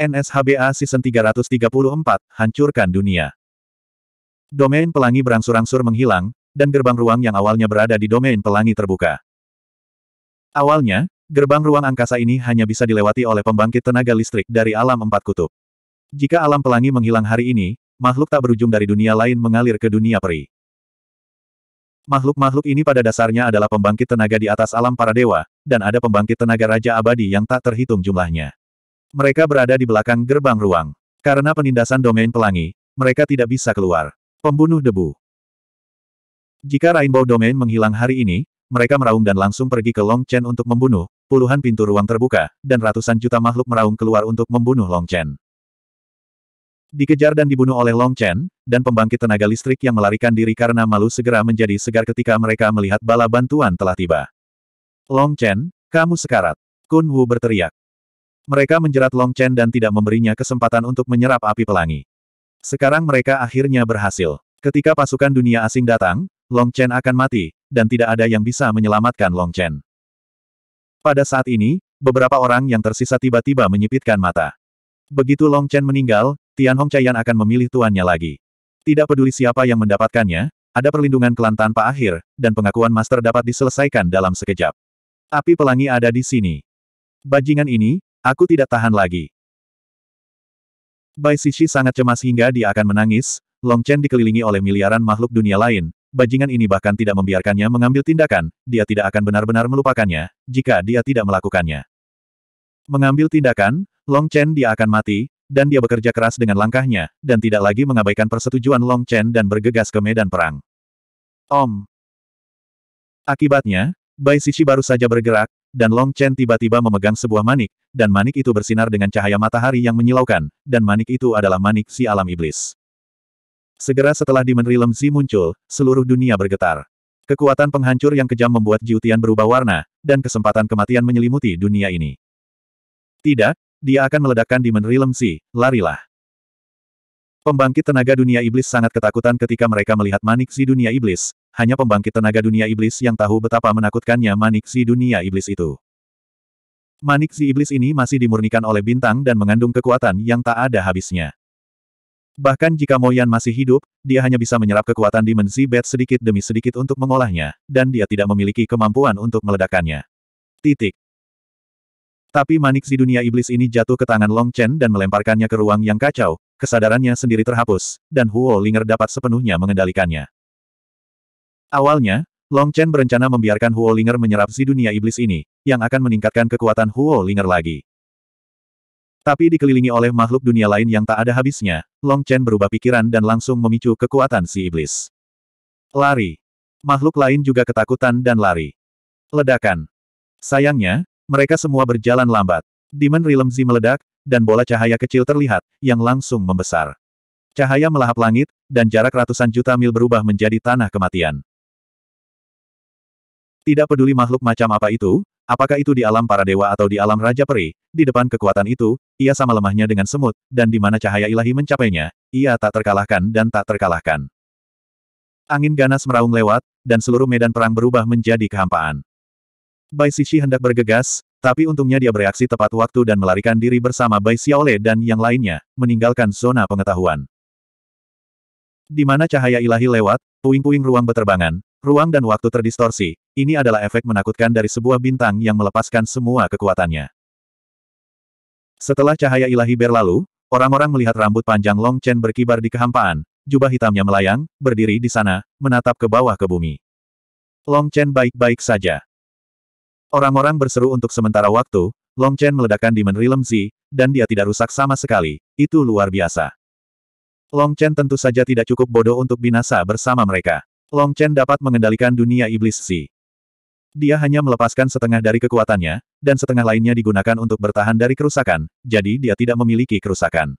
NSHBA Season 334, Hancurkan Dunia. Domain pelangi berangsur-angsur menghilang, dan gerbang ruang yang awalnya berada di domain pelangi terbuka. Awalnya, gerbang ruang angkasa ini hanya bisa dilewati oleh pembangkit tenaga listrik dari alam empat kutub. Jika alam pelangi menghilang hari ini, makhluk tak berujung dari dunia lain mengalir ke dunia peri. Makhluk-makhluk ini pada dasarnya adalah pembangkit tenaga di atas alam para dewa, dan ada pembangkit tenaga raja abadi yang tak terhitung jumlahnya. Mereka berada di belakang gerbang ruang. Karena penindasan domain pelangi, mereka tidak bisa keluar. Pembunuh debu. Jika Rainbow Domain menghilang hari ini, mereka meraung dan langsung pergi ke Long Chen untuk membunuh, puluhan pintu ruang terbuka, dan ratusan juta makhluk meraung keluar untuk membunuh Long Chen. Dikejar dan dibunuh oleh Long Chen, dan pembangkit tenaga listrik yang melarikan diri karena malu segera menjadi segar ketika mereka melihat bala bantuan telah tiba. Long Chen, kamu sekarat. Kun Wu berteriak. Mereka menjerat Long Chen dan tidak memberinya kesempatan untuk menyerap api pelangi. Sekarang mereka akhirnya berhasil. Ketika pasukan dunia asing datang, Long Chen akan mati, dan tidak ada yang bisa menyelamatkan Long Chen. Pada saat ini, beberapa orang yang tersisa tiba-tiba menyipitkan mata. Begitu Long Chen meninggal, Tian Chayan akan memilih tuannya lagi. Tidak peduli siapa yang mendapatkannya, ada perlindungan klan tanpa akhir, dan pengakuan master dapat diselesaikan dalam sekejap. Api pelangi ada di sini. Bajingan ini, Aku tidak tahan lagi. Bai Sishi sangat cemas hingga dia akan menangis, Long Chen dikelilingi oleh miliaran makhluk dunia lain, bajingan ini bahkan tidak membiarkannya mengambil tindakan, dia tidak akan benar-benar melupakannya, jika dia tidak melakukannya. Mengambil tindakan, Long Chen dia akan mati, dan dia bekerja keras dengan langkahnya, dan tidak lagi mengabaikan persetujuan Long Chen dan bergegas ke medan perang. Om. Akibatnya, Bai Sishi baru saja bergerak, dan Long Chen tiba-tiba memegang sebuah manik, dan manik itu bersinar dengan cahaya matahari yang menyilaukan, dan manik itu adalah manik si alam iblis. Segera setelah Demon Realm Z muncul, seluruh dunia bergetar. Kekuatan penghancur yang kejam membuat Jiutian berubah warna, dan kesempatan kematian menyelimuti dunia ini. Tidak, dia akan meledakkan Demon Realm Z, larilah. Pembangkit tenaga dunia iblis sangat ketakutan ketika mereka melihat manik si dunia iblis, hanya pembangkit tenaga dunia iblis yang tahu betapa menakutkannya maniksi dunia iblis itu. Maniksi iblis ini masih dimurnikan oleh bintang dan mengandung kekuatan yang tak ada habisnya. Bahkan jika Moyan masih hidup, dia hanya bisa menyerap kekuatan dimensi bed sedikit demi sedikit untuk mengolahnya, dan dia tidak memiliki kemampuan untuk meledakannya. Titik. Tapi maniksi dunia iblis ini jatuh ke tangan Long Chen dan melemparkannya ke ruang yang kacau, kesadarannya sendiri terhapus, dan Huo Linger dapat sepenuhnya mengendalikannya. Awalnya, Long Chen berencana membiarkan Huo Linger menyerap si dunia iblis ini, yang akan meningkatkan kekuatan Huo Linger lagi. Tapi dikelilingi oleh makhluk dunia lain yang tak ada habisnya, Long Chen berubah pikiran dan langsung memicu kekuatan si iblis. Lari. Makhluk lain juga ketakutan dan lari. Ledakan. Sayangnya, mereka semua berjalan lambat. Demon Realm Z meledak, dan bola cahaya kecil terlihat, yang langsung membesar. Cahaya melahap langit, dan jarak ratusan juta mil berubah menjadi tanah kematian. Tidak peduli makhluk macam apa itu, apakah itu di alam para dewa atau di alam Raja Peri, di depan kekuatan itu, ia sama lemahnya dengan semut, dan di mana cahaya ilahi mencapainya, ia tak terkalahkan dan tak terkalahkan. Angin ganas meraung lewat, dan seluruh medan perang berubah menjadi kehampaan. Bai Sishi hendak bergegas, tapi untungnya dia bereaksi tepat waktu dan melarikan diri bersama Bai Xiaole dan yang lainnya, meninggalkan zona pengetahuan. Di mana cahaya ilahi lewat, puing-puing ruang beterbangan, Ruang dan waktu terdistorsi, ini adalah efek menakutkan dari sebuah bintang yang melepaskan semua kekuatannya. Setelah cahaya ilahi berlalu, orang-orang melihat rambut panjang Long Chen berkibar di kehampaan, jubah hitamnya melayang, berdiri di sana, menatap ke bawah ke bumi. Long Chen baik-baik saja. Orang-orang berseru untuk sementara waktu, Long Chen meledakkan di Realm Z, dan dia tidak rusak sama sekali, itu luar biasa. Long Chen tentu saja tidak cukup bodoh untuk binasa bersama mereka. Long Chen dapat mengendalikan dunia iblis si. Dia hanya melepaskan setengah dari kekuatannya, dan setengah lainnya digunakan untuk bertahan dari kerusakan, jadi dia tidak memiliki kerusakan.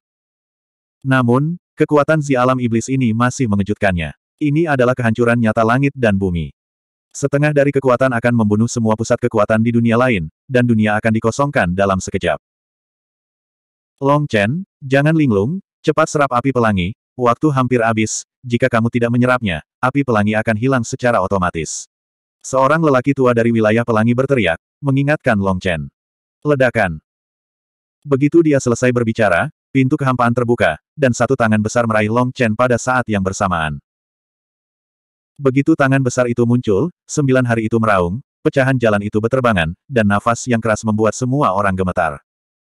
Namun, kekuatan Zi Alam Iblis ini masih mengejutkannya. Ini adalah kehancuran nyata langit dan bumi. Setengah dari kekuatan akan membunuh semua pusat kekuatan di dunia lain, dan dunia akan dikosongkan dalam sekejap. Long Chen, jangan linglung, cepat serap api pelangi, waktu hampir habis, jika kamu tidak menyerapnya, api pelangi akan hilang secara otomatis. Seorang lelaki tua dari wilayah pelangi berteriak, mengingatkan Long Chen. Ledakan. Begitu dia selesai berbicara, pintu kehampaan terbuka, dan satu tangan besar meraih Long Chen pada saat yang bersamaan. Begitu tangan besar itu muncul, sembilan hari itu meraung, pecahan jalan itu beterbangan, dan nafas yang keras membuat semua orang gemetar.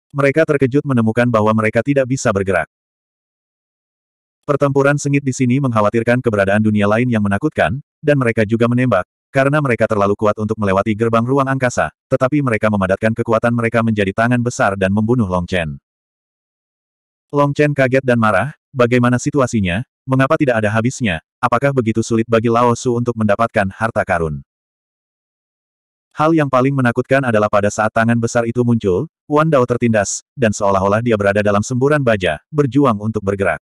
Mereka terkejut menemukan bahwa mereka tidak bisa bergerak. Pertempuran sengit di sini mengkhawatirkan keberadaan dunia lain yang menakutkan, dan mereka juga menembak, karena mereka terlalu kuat untuk melewati gerbang ruang angkasa, tetapi mereka memadatkan kekuatan mereka menjadi tangan besar dan membunuh Long Chen. Long Chen kaget dan marah, bagaimana situasinya, mengapa tidak ada habisnya, apakah begitu sulit bagi Lao Su untuk mendapatkan harta karun? Hal yang paling menakutkan adalah pada saat tangan besar itu muncul, Wan Dao tertindas, dan seolah-olah dia berada dalam semburan baja, berjuang untuk bergerak.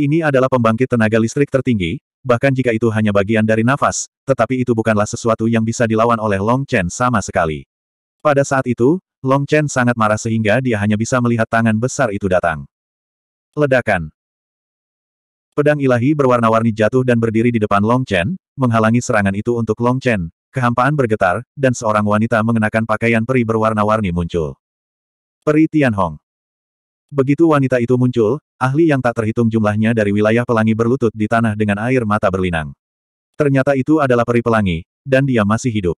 Ini adalah pembangkit tenaga listrik tertinggi, bahkan jika itu hanya bagian dari nafas, tetapi itu bukanlah sesuatu yang bisa dilawan oleh Long Chen sama sekali. Pada saat itu, Long Chen sangat marah sehingga dia hanya bisa melihat tangan besar itu datang. Ledakan. Pedang ilahi berwarna-warni jatuh dan berdiri di depan Long Chen, menghalangi serangan itu untuk Long Chen, kehampaan bergetar, dan seorang wanita mengenakan pakaian peri berwarna-warni muncul. Peri Tianhong. Begitu wanita itu muncul, ahli yang tak terhitung jumlahnya dari wilayah pelangi berlutut di tanah dengan air mata berlinang. Ternyata itu adalah peri pelangi, dan dia masih hidup.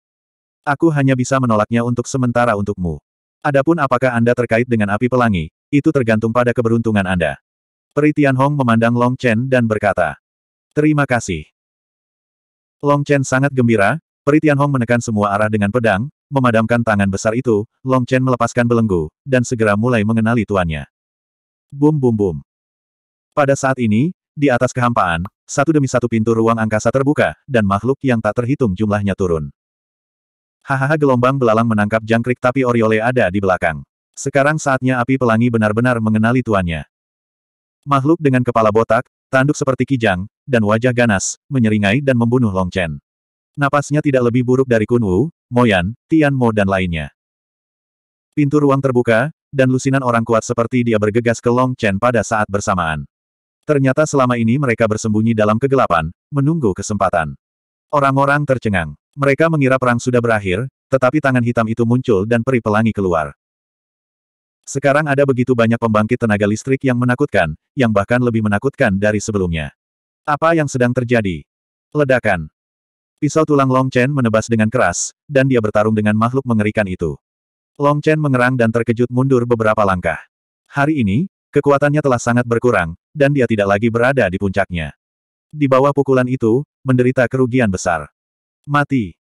Aku hanya bisa menolaknya untuk sementara untukmu. Adapun apakah Anda terkait dengan api pelangi, itu tergantung pada keberuntungan Anda. Peri Hong memandang Long Chen dan berkata, Terima kasih. Long Chen sangat gembira, Peri Hong menekan semua arah dengan pedang, memadamkan tangan besar itu, Long Chen melepaskan belenggu, dan segera mulai mengenali tuannya. Bum bum bum. Pada saat ini, di atas kehampaan, satu demi satu pintu ruang angkasa terbuka, dan makhluk yang tak terhitung jumlahnya turun. Hahaha gelombang belalang menangkap jangkrik tapi Oriole ada di belakang. Sekarang saatnya api pelangi benar-benar mengenali tuannya. Makhluk dengan kepala botak, tanduk seperti kijang, dan wajah ganas, menyeringai dan membunuh Long Chen. Napasnya tidak lebih buruk dari Kun Wu, Moyan, Tian Mo dan lainnya. Pintu ruang terbuka, dan lusinan orang kuat seperti dia bergegas ke Long Chen pada saat bersamaan. Ternyata selama ini mereka bersembunyi dalam kegelapan, menunggu kesempatan. Orang-orang tercengang. Mereka mengira perang sudah berakhir, tetapi tangan hitam itu muncul dan peri pelangi keluar. Sekarang ada begitu banyak pembangkit tenaga listrik yang menakutkan, yang bahkan lebih menakutkan dari sebelumnya. Apa yang sedang terjadi? Ledakan. Pisau tulang Long Chen menebas dengan keras, dan dia bertarung dengan makhluk mengerikan itu. Long Chen mengerang dan terkejut mundur beberapa langkah. Hari ini, kekuatannya telah sangat berkurang, dan dia tidak lagi berada di puncaknya. Di bawah pukulan itu, menderita kerugian besar. Mati.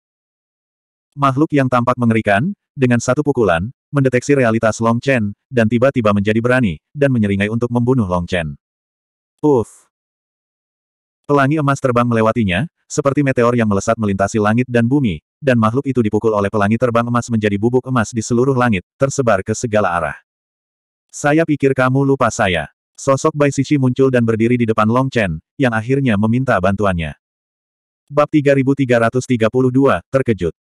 Makhluk yang tampak mengerikan, dengan satu pukulan, mendeteksi realitas Long Chen, dan tiba-tiba menjadi berani, dan menyeringai untuk membunuh Long Chen. Uff. Pelangi emas terbang melewatinya, seperti meteor yang melesat melintasi langit dan bumi, dan makhluk itu dipukul oleh pelangi terbang emas menjadi bubuk emas di seluruh langit, tersebar ke segala arah. Saya pikir kamu lupa saya. Sosok Bai Sisi muncul dan berdiri di depan Long Chen, yang akhirnya meminta bantuannya. Bab 3332, terkejut.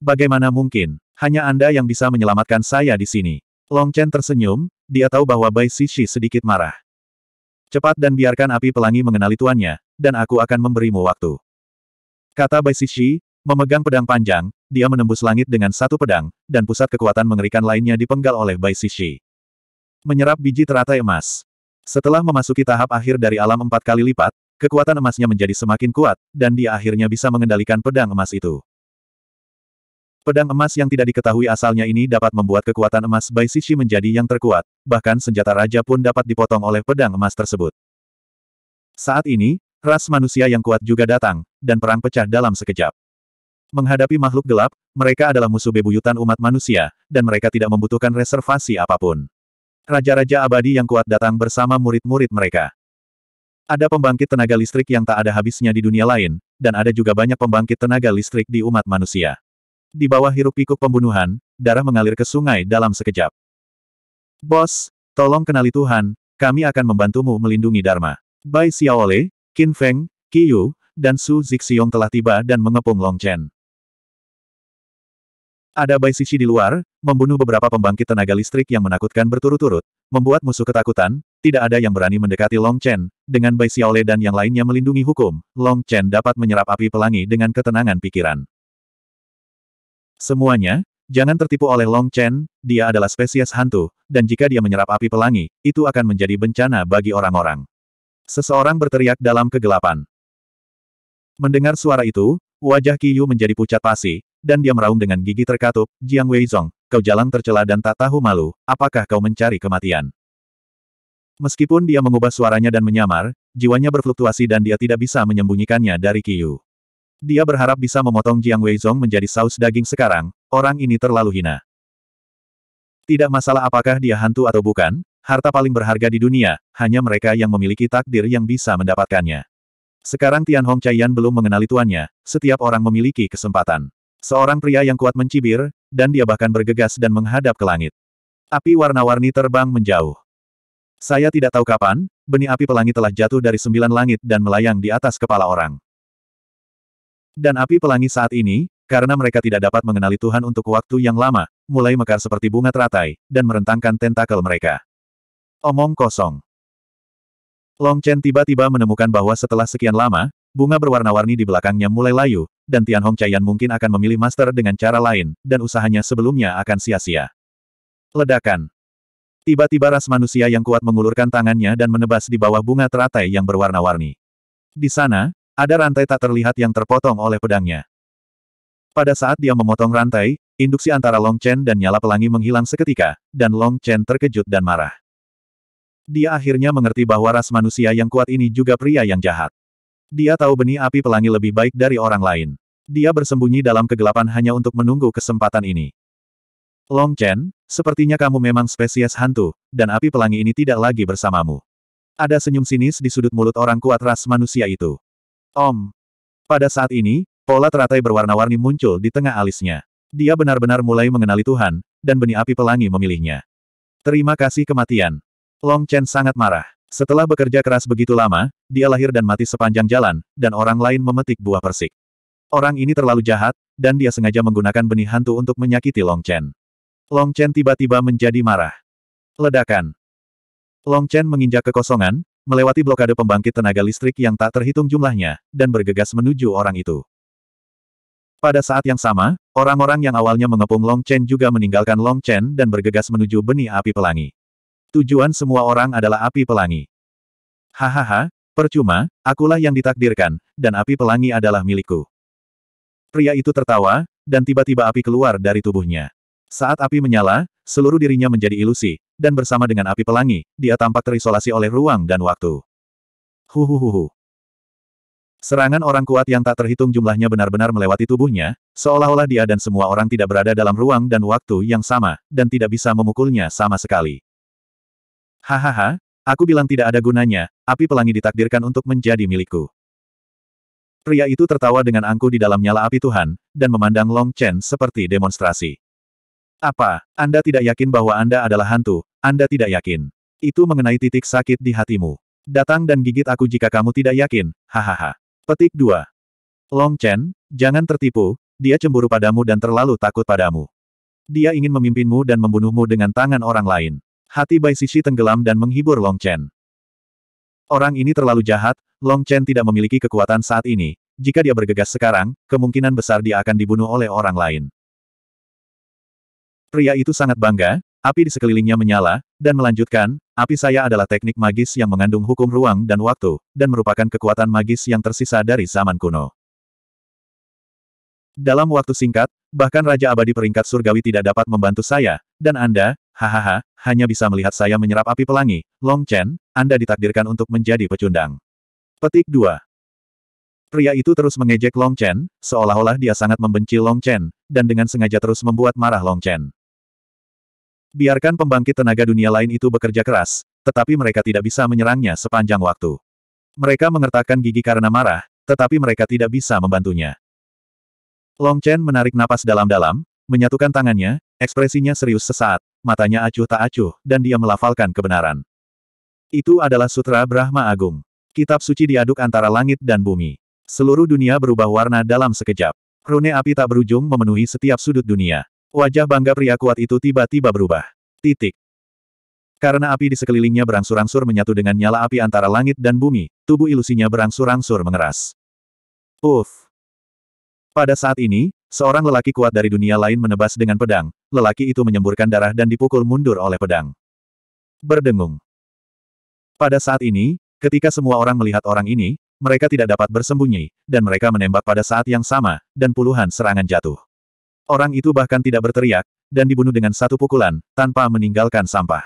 Bagaimana mungkin, hanya Anda yang bisa menyelamatkan saya di sini. Long Chen tersenyum, dia tahu bahwa Bai Sisi sedikit marah. Cepat dan biarkan api pelangi mengenali tuannya, dan aku akan memberimu waktu. Kata Bai Sisi, Memegang pedang panjang, dia menembus langit dengan satu pedang, dan pusat kekuatan mengerikan lainnya dipenggal oleh Bai Sishi. Menyerap biji teratai emas. Setelah memasuki tahap akhir dari alam empat kali lipat, kekuatan emasnya menjadi semakin kuat, dan dia akhirnya bisa mengendalikan pedang emas itu. Pedang emas yang tidak diketahui asalnya ini dapat membuat kekuatan emas Bai Sishi menjadi yang terkuat, bahkan senjata raja pun dapat dipotong oleh pedang emas tersebut. Saat ini, ras manusia yang kuat juga datang, dan perang pecah dalam sekejap. Menghadapi makhluk gelap, mereka adalah musuh bebuyutan umat manusia, dan mereka tidak membutuhkan reservasi apapun. Raja-raja abadi yang kuat datang bersama murid-murid mereka. Ada pembangkit tenaga listrik yang tak ada habisnya di dunia lain, dan ada juga banyak pembangkit tenaga listrik di umat manusia. Di bawah hiruk-pikuk pembunuhan, darah mengalir ke sungai dalam sekejap. Bos, tolong kenali Tuhan, kami akan membantumu melindungi Dharma. Bai Xiaole, Qin Feng, Qiyu, dan Su Zixiong telah tiba dan mengepung Long Chen. Ada Bai Sisi di luar, membunuh beberapa pembangkit tenaga listrik yang menakutkan berturut-turut, membuat musuh ketakutan, tidak ada yang berani mendekati Long Chen, dengan Bai Xiaole dan yang lainnya melindungi hukum, Long Chen dapat menyerap api pelangi dengan ketenangan pikiran. Semuanya, jangan tertipu oleh Long Chen, dia adalah spesies hantu, dan jika dia menyerap api pelangi, itu akan menjadi bencana bagi orang-orang. Seseorang berteriak dalam kegelapan. Mendengar suara itu, wajah Kiyu menjadi pucat pasi, dan dia meraung dengan gigi terkatup, Jiang Weizong, kau jalan tercela dan tak tahu malu, apakah kau mencari kematian? Meskipun dia mengubah suaranya dan menyamar, jiwanya berfluktuasi dan dia tidak bisa menyembunyikannya dari Qiyu. Dia berharap bisa memotong Jiang Weizong menjadi saus daging sekarang, orang ini terlalu hina. Tidak masalah apakah dia hantu atau bukan, harta paling berharga di dunia, hanya mereka yang memiliki takdir yang bisa mendapatkannya. Sekarang Tian Hong Chaiyan belum mengenali tuannya, setiap orang memiliki kesempatan. Seorang pria yang kuat mencibir, dan dia bahkan bergegas dan menghadap ke langit. Api warna-warni terbang menjauh. Saya tidak tahu kapan, benih api pelangi telah jatuh dari sembilan langit dan melayang di atas kepala orang. Dan api pelangi saat ini, karena mereka tidak dapat mengenali Tuhan untuk waktu yang lama, mulai mekar seperti bunga teratai, dan merentangkan tentakel mereka. Omong kosong. Long Chen tiba-tiba menemukan bahwa setelah sekian lama, bunga berwarna-warni di belakangnya mulai layu, dan Tian Hong Chaiyan mungkin akan memilih master dengan cara lain, dan usahanya sebelumnya akan sia-sia. Ledakan. Tiba-tiba ras manusia yang kuat mengulurkan tangannya dan menebas di bawah bunga teratai yang berwarna-warni. Di sana, ada rantai tak terlihat yang terpotong oleh pedangnya. Pada saat dia memotong rantai, induksi antara Long Chen dan nyala pelangi menghilang seketika, dan Long Chen terkejut dan marah. Dia akhirnya mengerti bahwa ras manusia yang kuat ini juga pria yang jahat. Dia tahu benih api pelangi lebih baik dari orang lain. Dia bersembunyi dalam kegelapan hanya untuk menunggu kesempatan ini. Long Chen, sepertinya kamu memang spesies hantu, dan api pelangi ini tidak lagi bersamamu. Ada senyum sinis di sudut mulut orang kuat ras manusia itu. Om. Pada saat ini, pola teratai berwarna-warni muncul di tengah alisnya. Dia benar-benar mulai mengenali Tuhan, dan benih api pelangi memilihnya. Terima kasih kematian. Long Chen sangat marah. Setelah bekerja keras begitu lama, dia lahir dan mati sepanjang jalan, dan orang lain memetik buah persik. Orang ini terlalu jahat, dan dia sengaja menggunakan benih hantu untuk menyakiti Long Chen. Long Chen tiba-tiba menjadi marah. Ledakan. Long Chen menginjak kekosongan, melewati blokade pembangkit tenaga listrik yang tak terhitung jumlahnya, dan bergegas menuju orang itu. Pada saat yang sama, orang-orang yang awalnya mengepung Long Chen juga meninggalkan Long Chen dan bergegas menuju benih api pelangi. Tujuan semua orang adalah api pelangi. Hahaha, percuma, akulah yang ditakdirkan, dan api pelangi adalah milikku. Pria itu tertawa, dan tiba-tiba api keluar dari tubuhnya. Saat api menyala, seluruh dirinya menjadi ilusi, dan bersama dengan api pelangi, dia tampak terisolasi oleh ruang dan waktu. Huhuhuhu. Serangan orang kuat yang tak terhitung jumlahnya benar-benar melewati tubuhnya, seolah-olah dia dan semua orang tidak berada dalam ruang dan waktu yang sama, dan tidak bisa memukulnya sama sekali. Hahaha, aku bilang tidak ada gunanya, api pelangi ditakdirkan untuk menjadi milikku. Pria itu tertawa dengan angku di dalam nyala api Tuhan, dan memandang Long Chen seperti demonstrasi. Apa, Anda tidak yakin bahwa Anda adalah hantu, Anda tidak yakin. Itu mengenai titik sakit di hatimu. Datang dan gigit aku jika kamu tidak yakin, hahaha. Petik 2. Long Chen, jangan tertipu, dia cemburu padamu dan terlalu takut padamu. Dia ingin memimpinmu dan membunuhmu dengan tangan orang lain. Hati Bai Sisi tenggelam dan menghibur Long Chen. Orang ini terlalu jahat, Long Chen tidak memiliki kekuatan saat ini. Jika dia bergegas sekarang, kemungkinan besar dia akan dibunuh oleh orang lain. Pria itu sangat bangga, api di sekelilingnya menyala, dan melanjutkan, api saya adalah teknik magis yang mengandung hukum ruang dan waktu, dan merupakan kekuatan magis yang tersisa dari zaman kuno. Dalam waktu singkat, bahkan Raja Abadi peringkat surgawi tidak dapat membantu saya, dan Anda, Hahaha, hanya bisa melihat saya menyerap api pelangi. Long Chen, Anda ditakdirkan untuk menjadi pecundang. Petik 2. Pria itu terus mengejek Long Chen, seolah-olah dia sangat membenci Long Chen, dan dengan sengaja terus membuat marah Long Chen. Biarkan pembangkit tenaga dunia lain itu bekerja keras, tetapi mereka tidak bisa menyerangnya sepanjang waktu. Mereka mengertakkan gigi karena marah, tetapi mereka tidak bisa membantunya. Long Chen menarik napas dalam-dalam, menyatukan tangannya, Ekspresinya serius sesaat, matanya acuh tak acuh, dan dia melafalkan kebenaran. Itu adalah Sutra Brahma Agung. Kitab suci diaduk antara langit dan bumi. Seluruh dunia berubah warna dalam sekejap. Rune api tak berujung memenuhi setiap sudut dunia. Wajah bangga pria kuat itu tiba-tiba berubah. Titik. Karena api di sekelilingnya berangsur-angsur menyatu dengan nyala api antara langit dan bumi, tubuh ilusinya berangsur-angsur mengeras. Uff. Pada saat ini, Seorang lelaki kuat dari dunia lain menebas dengan pedang, lelaki itu menyemburkan darah dan dipukul mundur oleh pedang. Berdengung. Pada saat ini, ketika semua orang melihat orang ini, mereka tidak dapat bersembunyi, dan mereka menembak pada saat yang sama, dan puluhan serangan jatuh. Orang itu bahkan tidak berteriak, dan dibunuh dengan satu pukulan, tanpa meninggalkan sampah.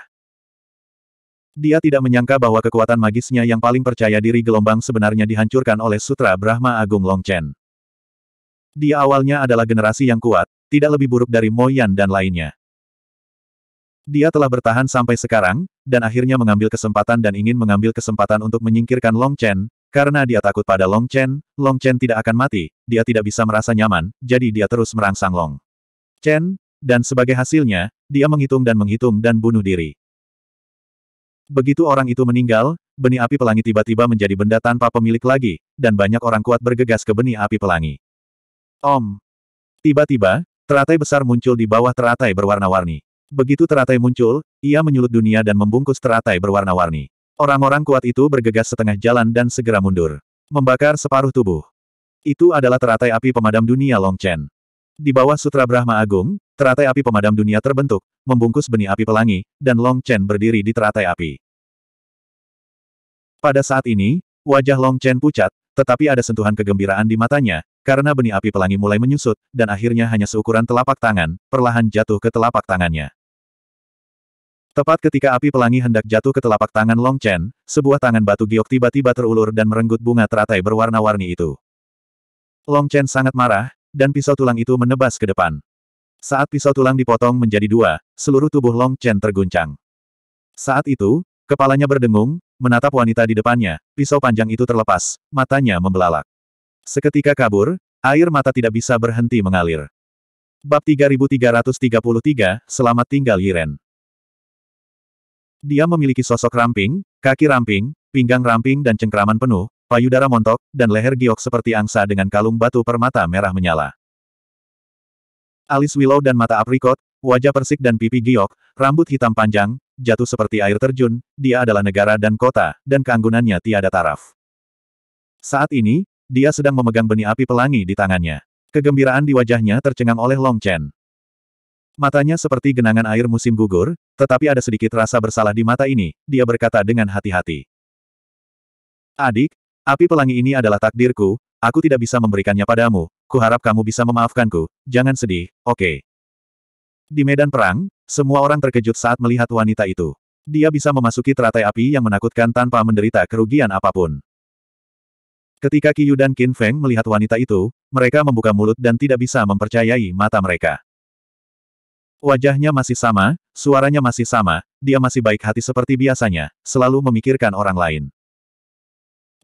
Dia tidak menyangka bahwa kekuatan magisnya yang paling percaya diri gelombang sebenarnya dihancurkan oleh Sutra Brahma Agung Longchen. Dia awalnya adalah generasi yang kuat, tidak lebih buruk dari Moyan dan lainnya. Dia telah bertahan sampai sekarang, dan akhirnya mengambil kesempatan dan ingin mengambil kesempatan untuk menyingkirkan Long Chen, karena dia takut pada Long Chen, Long Chen tidak akan mati, dia tidak bisa merasa nyaman, jadi dia terus merangsang Long Chen, dan sebagai hasilnya, dia menghitung dan menghitung dan bunuh diri. Begitu orang itu meninggal, benih api pelangi tiba-tiba menjadi benda tanpa pemilik lagi, dan banyak orang kuat bergegas ke benih api pelangi. Om. Tiba-tiba, teratai besar muncul di bawah teratai berwarna-warni. Begitu teratai muncul, ia menyulut dunia dan membungkus teratai berwarna-warni. Orang-orang kuat itu bergegas setengah jalan dan segera mundur. Membakar separuh tubuh. Itu adalah teratai api pemadam dunia Long Chen. Di bawah Sutra Brahma Agung, teratai api pemadam dunia terbentuk, membungkus benih api pelangi, dan Long Chen berdiri di teratai api. Pada saat ini, wajah Long Chen pucat, tetapi ada sentuhan kegembiraan di matanya, karena benih api pelangi mulai menyusut, dan akhirnya hanya seukuran telapak tangan, perlahan jatuh ke telapak tangannya. Tepat ketika api pelangi hendak jatuh ke telapak tangan Long Chen, sebuah tangan batu giok tiba-tiba terulur dan merenggut bunga teratai berwarna-warni itu. Long Chen sangat marah, dan pisau tulang itu menebas ke depan. Saat pisau tulang dipotong menjadi dua, seluruh tubuh Long Chen terguncang. Saat itu, kepalanya berdengung, menatap wanita di depannya, pisau panjang itu terlepas, matanya membelalak. Seketika kabur, air mata tidak bisa berhenti mengalir. Bab 3333, Selamat Tinggal Yiren. Dia memiliki sosok ramping, kaki ramping, pinggang ramping dan cengkraman penuh, payudara montok, dan leher giok seperti angsa dengan kalung batu permata merah menyala. Alis willow dan mata aprikot, wajah persik dan pipi giok, rambut hitam panjang, jatuh seperti air terjun, dia adalah negara dan kota, dan keanggunannya tiada taraf. Saat ini, dia sedang memegang benih api pelangi di tangannya. Kegembiraan di wajahnya tercengang oleh Long Chen. Matanya seperti genangan air musim gugur, tetapi ada sedikit rasa bersalah di mata ini, dia berkata dengan hati-hati. Adik, api pelangi ini adalah takdirku, aku tidak bisa memberikannya padamu, kuharap kamu bisa memaafkanku, jangan sedih, oke. Okay. Di medan perang, semua orang terkejut saat melihat wanita itu. Dia bisa memasuki teratai api yang menakutkan tanpa menderita kerugian apapun. Ketika Qiyu dan Qin Feng melihat wanita itu, mereka membuka mulut dan tidak bisa mempercayai mata mereka. Wajahnya masih sama, suaranya masih sama, dia masih baik hati seperti biasanya, selalu memikirkan orang lain.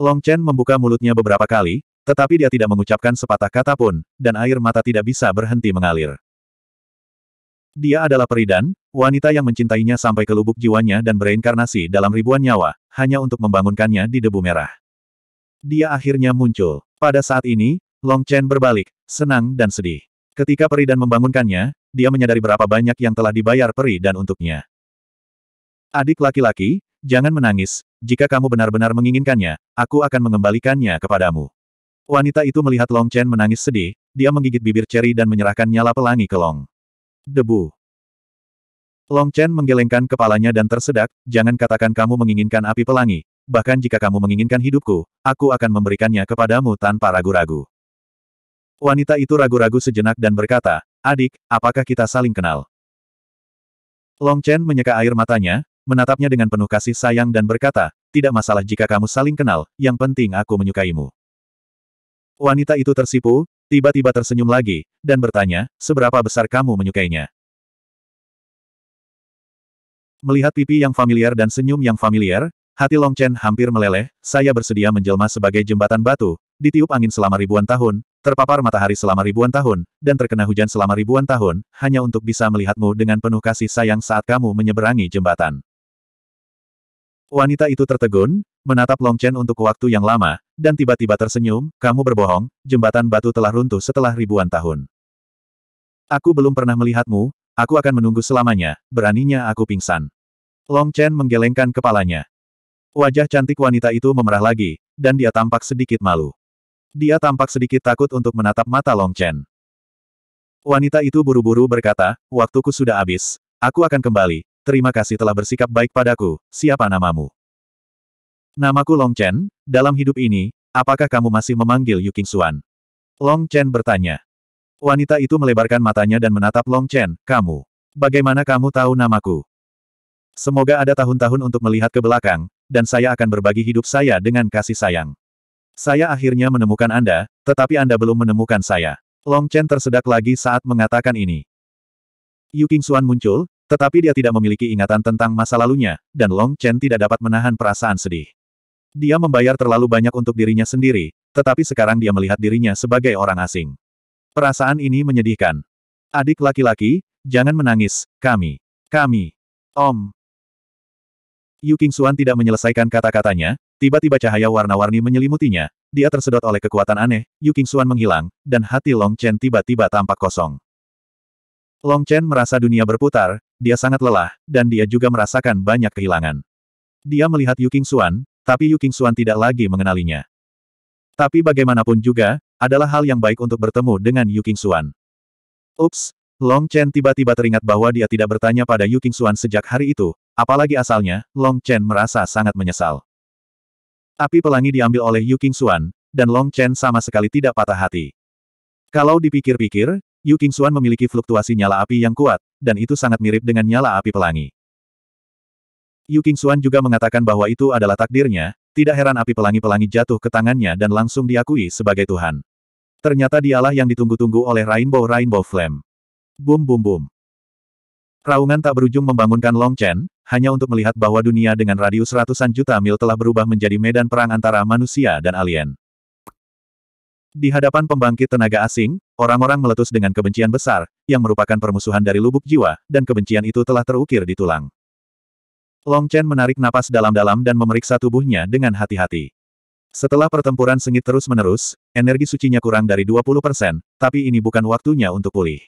Long Chen membuka mulutnya beberapa kali, tetapi dia tidak mengucapkan sepatah kata pun, dan air mata tidak bisa berhenti mengalir. Dia adalah peridan, wanita yang mencintainya sampai ke lubuk jiwanya dan bereinkarnasi dalam ribuan nyawa, hanya untuk membangunkannya di debu merah dia akhirnya muncul. Pada saat ini, Long Chen berbalik, senang dan sedih. Ketika peri dan membangunkannya, dia menyadari berapa banyak yang telah dibayar peri dan untuknya. Adik laki-laki, jangan menangis, jika kamu benar-benar menginginkannya, aku akan mengembalikannya kepadamu. Wanita itu melihat Long Chen menangis sedih, dia menggigit bibir ceri dan menyerahkan nyala pelangi ke Long. Debu. Long Chen menggelengkan kepalanya dan tersedak, jangan katakan kamu menginginkan api pelangi, bahkan jika kamu menginginkan hidupku, aku akan memberikannya kepadamu tanpa ragu-ragu. Wanita itu ragu-ragu sejenak dan berkata, adik, apakah kita saling kenal? Long Chen menyeka air matanya, menatapnya dengan penuh kasih sayang dan berkata, tidak masalah jika kamu saling kenal, yang penting aku menyukaimu. Wanita itu tersipu, tiba-tiba tersenyum lagi, dan bertanya, seberapa besar kamu menyukainya? Melihat pipi yang familiar dan senyum yang familiar, Hati Long Chen hampir meleleh, saya bersedia menjelma sebagai jembatan batu, ditiup angin selama ribuan tahun, terpapar matahari selama ribuan tahun, dan terkena hujan selama ribuan tahun, hanya untuk bisa melihatmu dengan penuh kasih sayang saat kamu menyeberangi jembatan. Wanita itu tertegun, menatap Long Chen untuk waktu yang lama, dan tiba-tiba tersenyum, kamu berbohong, jembatan batu telah runtuh setelah ribuan tahun. Aku belum pernah melihatmu, aku akan menunggu selamanya, beraninya aku pingsan. Long Chen menggelengkan kepalanya. Wajah cantik wanita itu memerah lagi, dan dia tampak sedikit malu. Dia tampak sedikit takut untuk menatap mata Long Chen. Wanita itu buru-buru berkata, waktuku sudah habis, aku akan kembali, terima kasih telah bersikap baik padaku, siapa namamu? Namaku Long Chen, dalam hidup ini, apakah kamu masih memanggil Yu King Xuan? Long Chen bertanya. Wanita itu melebarkan matanya dan menatap Long Chen, kamu. Bagaimana kamu tahu namaku? Semoga ada tahun-tahun untuk melihat ke belakang, dan saya akan berbagi hidup saya dengan kasih sayang. Saya akhirnya menemukan Anda, tetapi Anda belum menemukan saya. Long Chen tersedak lagi saat mengatakan ini. Yu Xuan muncul, tetapi dia tidak memiliki ingatan tentang masa lalunya, dan Long Chen tidak dapat menahan perasaan sedih. Dia membayar terlalu banyak untuk dirinya sendiri, tetapi sekarang dia melihat dirinya sebagai orang asing. Perasaan ini menyedihkan. Adik laki-laki, jangan menangis, kami. Kami. Om. Yu King Xuan tidak menyelesaikan kata-katanya, tiba-tiba cahaya warna-warni menyelimutinya, dia tersedot oleh kekuatan aneh, Yu King Xuan menghilang, dan hati Long Chen tiba-tiba tampak kosong. Long Chen merasa dunia berputar, dia sangat lelah, dan dia juga merasakan banyak kehilangan. Dia melihat Yu King Xuan, tapi Yu King Xuan tidak lagi mengenalinya. Tapi bagaimanapun juga, adalah hal yang baik untuk bertemu dengan Yu King Xuan. Ups, Long Chen tiba-tiba teringat bahwa dia tidak bertanya pada Yu Xuan sejak hari itu, apalagi asalnya, Long Chen merasa sangat menyesal. Api pelangi diambil oleh Yu Xuan, dan Long Chen sama sekali tidak patah hati. Kalau dipikir-pikir, Yu Xuan memiliki fluktuasi nyala api yang kuat, dan itu sangat mirip dengan nyala api pelangi. Yu Xuan juga mengatakan bahwa itu adalah takdirnya, tidak heran api pelangi-pelangi jatuh ke tangannya dan langsung diakui sebagai Tuhan. Ternyata dialah yang ditunggu-tunggu oleh Rainbow Rainbow Flame. Bum bum bum. Raungan tak berujung membangunkan Long Chen, hanya untuk melihat bahwa dunia dengan radius ratusan juta mil telah berubah menjadi medan perang antara manusia dan alien. Di hadapan pembangkit tenaga asing, orang-orang meletus dengan kebencian besar, yang merupakan permusuhan dari lubuk jiwa, dan kebencian itu telah terukir di tulang. Long Chen menarik napas dalam-dalam dan memeriksa tubuhnya dengan hati-hati. Setelah pertempuran sengit terus-menerus, energi sucinya kurang dari 20%, tapi ini bukan waktunya untuk pulih.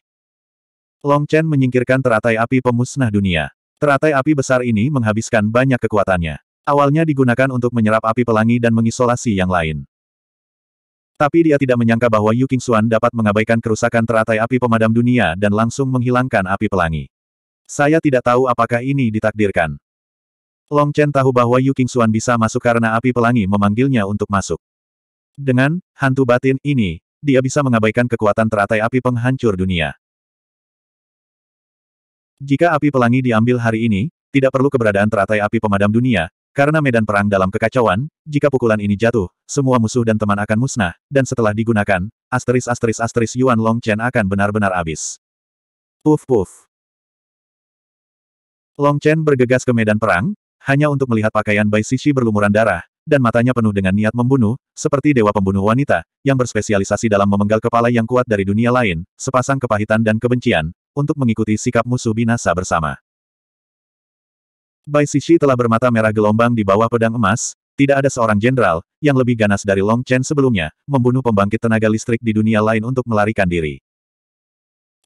Long Chen menyingkirkan teratai api pemusnah dunia. Teratai api besar ini menghabiskan banyak kekuatannya. Awalnya digunakan untuk menyerap api pelangi dan mengisolasi yang lain. Tapi dia tidak menyangka bahwa Yu Qingxuan dapat mengabaikan kerusakan teratai api pemadam dunia dan langsung menghilangkan api pelangi. Saya tidak tahu apakah ini ditakdirkan. Long Chen tahu bahwa Yu Qingxuan bisa masuk karena api pelangi memanggilnya untuk masuk. Dengan hantu batin ini, dia bisa mengabaikan kekuatan teratai api penghancur dunia. Jika api pelangi diambil hari ini, tidak perlu keberadaan teratai api pemadam dunia, karena medan perang dalam kekacauan, jika pukulan ini jatuh, semua musuh dan teman akan musnah, dan setelah digunakan, asteris asteris asteris Yuan Long Chen akan benar-benar habis. Puf puf. Chen bergegas ke medan perang, hanya untuk melihat pakaian Bai Sishi berlumuran darah, dan matanya penuh dengan niat membunuh, seperti dewa pembunuh wanita, yang berspesialisasi dalam memenggal kepala yang kuat dari dunia lain, sepasang kepahitan dan kebencian, untuk mengikuti sikap musuh binasa bersama. Bai Sishi telah bermata merah gelombang di bawah pedang emas, tidak ada seorang jenderal, yang lebih ganas dari Long Chen sebelumnya, membunuh pembangkit tenaga listrik di dunia lain untuk melarikan diri.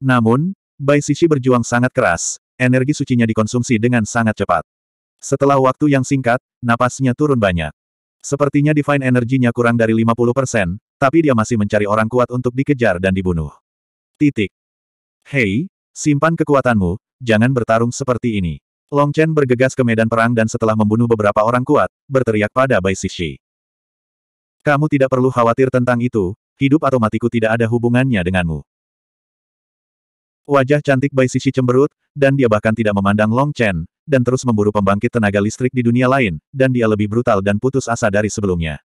Namun, Bai Sishi berjuang sangat keras, energi sucinya dikonsumsi dengan sangat cepat. Setelah waktu yang singkat, napasnya turun banyak. Sepertinya divine energinya kurang dari 50%, tapi dia masih mencari orang kuat untuk dikejar dan dibunuh. Titik. Hei, Simpan kekuatanmu, jangan bertarung seperti ini. Long Chen bergegas ke medan perang dan setelah membunuh beberapa orang kuat, berteriak pada Bai Sishi, Kamu tidak perlu khawatir tentang itu, hidup atau matiku tidak ada hubungannya denganmu. Wajah cantik Bai Sishi cemberut, dan dia bahkan tidak memandang Long Chen, dan terus memburu pembangkit tenaga listrik di dunia lain, dan dia lebih brutal dan putus asa dari sebelumnya.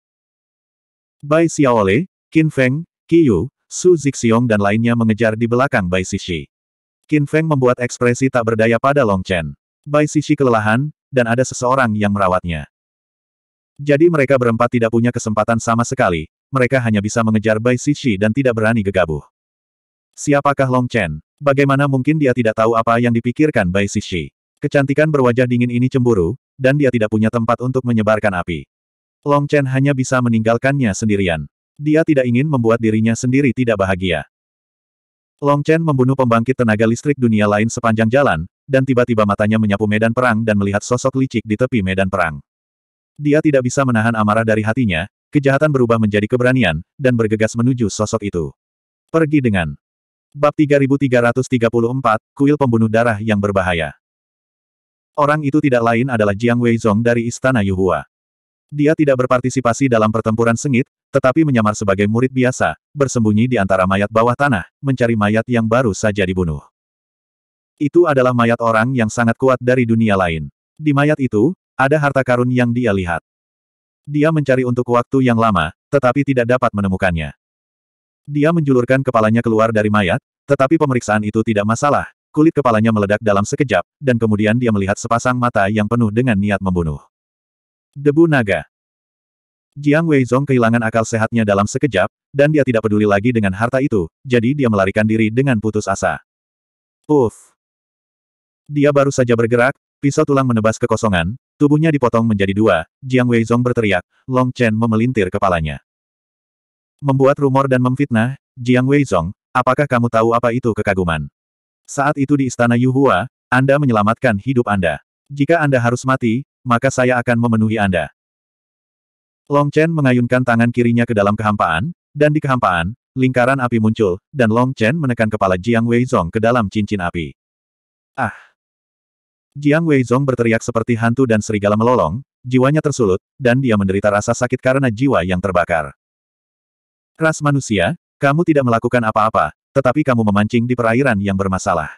Bai Xiaole, Qin Feng, Qiyu, Su Zixiong dan lainnya mengejar di belakang Bai Sishi. Qin Feng membuat ekspresi tak berdaya pada Long Chen. Bai Sisi kelelahan, dan ada seseorang yang merawatnya. Jadi mereka berempat tidak punya kesempatan sama sekali, mereka hanya bisa mengejar Bai Sisi dan tidak berani gegabah. Siapakah Long Chen? Bagaimana mungkin dia tidak tahu apa yang dipikirkan Bai Sisi? Kecantikan berwajah dingin ini cemburu, dan dia tidak punya tempat untuk menyebarkan api. Long Chen hanya bisa meninggalkannya sendirian. Dia tidak ingin membuat dirinya sendiri tidak bahagia. Long Chen membunuh pembangkit tenaga listrik dunia lain sepanjang jalan, dan tiba-tiba matanya menyapu medan perang dan melihat sosok licik di tepi medan perang. Dia tidak bisa menahan amarah dari hatinya, kejahatan berubah menjadi keberanian, dan bergegas menuju sosok itu. Pergi dengan Bab 3334, Kuil Pembunuh Darah yang Berbahaya. Orang itu tidak lain adalah Jiang Weizong dari Istana Yuhua. Dia tidak berpartisipasi dalam pertempuran sengit, tetapi menyamar sebagai murid biasa, bersembunyi di antara mayat bawah tanah, mencari mayat yang baru saja dibunuh. Itu adalah mayat orang yang sangat kuat dari dunia lain. Di mayat itu, ada harta karun yang dia lihat. Dia mencari untuk waktu yang lama, tetapi tidak dapat menemukannya. Dia menjulurkan kepalanya keluar dari mayat, tetapi pemeriksaan itu tidak masalah, kulit kepalanya meledak dalam sekejap, dan kemudian dia melihat sepasang mata yang penuh dengan niat membunuh. Debu naga. Jiang Wei Zong kehilangan akal sehatnya dalam sekejap, dan dia tidak peduli lagi dengan harta itu, jadi dia melarikan diri dengan putus asa. Uff. Dia baru saja bergerak, pisau tulang menebas kekosongan, tubuhnya dipotong menjadi dua, Jiang Wei Zong berteriak, Long Chen memelintir kepalanya. Membuat rumor dan memfitnah, Jiang Wei Zong, apakah kamu tahu apa itu kekaguman? Saat itu di istana Yuhua, Anda menyelamatkan hidup Anda. Jika Anda harus mati, maka saya akan memenuhi Anda. Long Chen mengayunkan tangan kirinya ke dalam kehampaan, dan di kehampaan, lingkaran api muncul, dan Long Chen menekan kepala Jiang Weizong ke dalam cincin api. Ah! Jiang Weizong berteriak seperti hantu dan serigala melolong, jiwanya tersulut, dan dia menderita rasa sakit karena jiwa yang terbakar. Ras manusia, kamu tidak melakukan apa-apa, tetapi kamu memancing di perairan yang bermasalah.